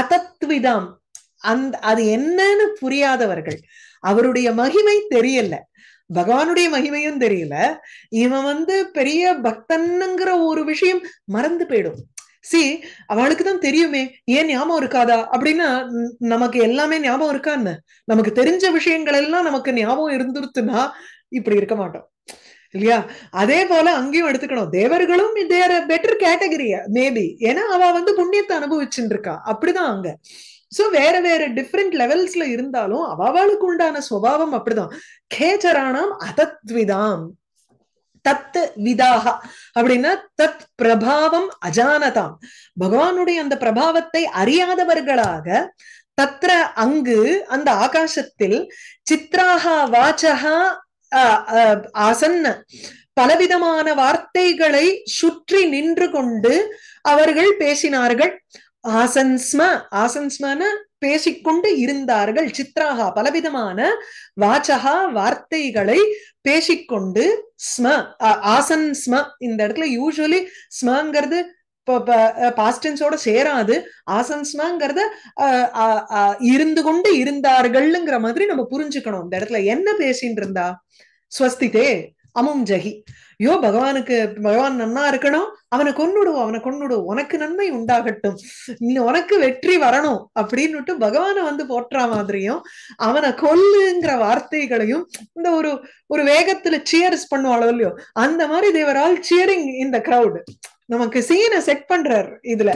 அதத்விதம் அந்த அது என்னன்னு புரியாதவர்கள் அவருடைய மகிமை தெரியல பகவானுடைய மகிமையும் தெரியல இவன் வந்து பெரிய பக்தன்னுங்கிற ஒரு விஷயம் மறந்து போயிடும் சி அவளுக்கு தான் தெரியுமே ஏன் ஞாபகம் இருக்காதா அப்படின்னா நமக்கு எல்லாமே ஞாபகம் இருக்கான்னு நமக்கு தெரிஞ்ச விஷயங்கள் எல்லாம் நமக்கு ஞாபகம் இருந்துருத்துன்னா இப்படி இருக்க மாட்டோம் இல்லையா அதே போல அங்கேயும் எடுத்துக்கணும் தேவர்களும் தேர் பெட்டர் கேட்டகரிய மேபி ஏன்னா அவ வந்து புண்ணியத்தை அனுபவிச்சுட்டு இருக்கா அப்படிதான் அங்க சோ வேற வேற டிஃப்ரெண்ட் லெவல்ஸ்ல இருந்தாலும் அவளுக்கு உண்டான சுவாவம் அப்படிதான் கேச்சரானாம் அதத்விதாம் தத் விதாக அப்படின்னா தத் பிரபாவம் அஜானதாம் பகவானுடைய அந்த பிரபாவத்தை அறியாதவர்களாக தத்ர அங்கு அந்த ஆகாசத்தில் சித்ராகா வாச்சகா ஆசன்ன பலவிதமான வார்த்தைகளை சுற்றி நின்று கொண்டு அவர்கள் பேசினார்கள் ஆசன்ஸ்ம ஆசன்ஸ்மன பேசிக்கொண்டு இருந்தார்கள் சித்ராகா பலவிதமான வாச்சகா வார்த்தைகளை பேசிக்கொண்டு ஸ்ம ஆசன் ஸ்ம இந்த இடத்துல யூஸ்வலி ஸ்மங்கிறது பாஸ்டன்ஸோட சேராது ஆசன்ஸ்மாங்கிறத இருந்து கொண்டு இருந்தார்கள்ங்கிற மாதிரி நம்ம புரிஞ்சுக்கணும் இந்த இடத்துல என்ன பேசின்னு இருந்தா ஸ்வஸ்திதே அமும் ஜஹி யோ பகவானுக்கு பகவான் நன்னா இருக்கணும் அவனை கொன்னுடுவோம் அவனை கொன்னுடுவோம் உனக்கு நன்மை உண்டாகட்டும் உனக்கு வெற்றி வரணும் அப்படின்னுட்டு பகவானை வந்து போற்ற மாதிரியும் அவனை கொல்லுங்கிற வார்த்தைகளையும் இந்த ஒரு ஒரு வேகத்துல சியர்ஸ் பண்ணுவாளோ இல்லையோ அந்த மாதிரி தேவர் ஆல் சியரிங் இந்த கிரௌடு நமக்கு சீனை செட் பண்றாரு இதுல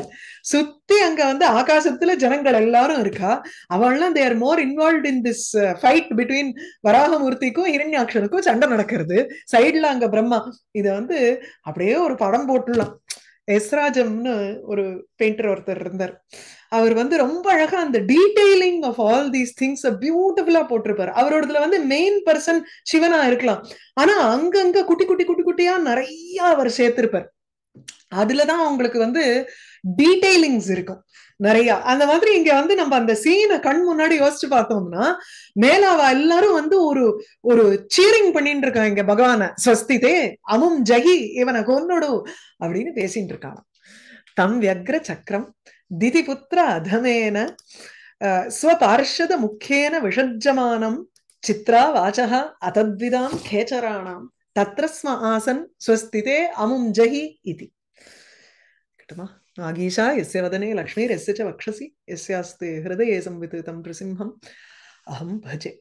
சுத்தி அங்க வந்து ஆகாசத்துல ஜனங்கள் எல்லாரும் இருக்கா அவள்லாம் they're more involve in this fight between வராகமூர்த்திக்கும் இரண்யாட்சனுக்கும் சண்டை நடக்கிறது சைட்ல அங்க பிரம்மா இத வந்து அப்படியே ஒரு படம் போட்டுடலாம் எஸ்ராஜம்னு ஒரு பெயிண்டர் ஒருத்தர் இருந்தார் அவர் வந்து ரொம்ப அழகா அந்த detailing of all these things பியூட்டிஃபுல்லா போட்டிருப்பாரு அவரோடதுல வந்து மெயின் பர்சன் சிவனா இருக்கலாம் ஆனா அங்கங்க குட்டி குட்டி குட்டி குட்டியா நிறைய அவர் சேர்த்திருப்பார் அதுலதான் அவங்களுக்கு வந்து டீடைலிங்ஸ் இருக்கும் நிறைய அந்த மாதிரி இங்க வந்து நம்ம அந்த சீனை கண் முன்னாடி யோசிச்சு பார்த்தோம்னா மேலாவா எல்லாரும் வந்து ஒரு ஒரு சீரிங் பண்ணிட்டு இருக்கோம் இங்க பகவான ஸ்வஸ்திதே அமும் ஜகி இவனை கொன்னோடு அப்படின்னு பேசிட்டு இருக்காங்க தம் வியக்ர சக்கரம் திதி புத்திர அதமேன ஸ்வபார்ஷத முக்கியன விஷஜமானம் சித்ரா வாசகா அதத்விதாம் கேச்சராணாம் தத்ரஸ்ம ஆசன் ஸ்வஸ்திதே அமும் ஜஹி இது கிட்டமா நாகீஷா எஸ்ய வதனே லக்ஷ்மீர் எஸ்ய ச வக்ஷசி எஸ்யாஸ்து ஹிருதயே சம்வித்து தம் நிருசிம்ஹம் அஹம் பஜே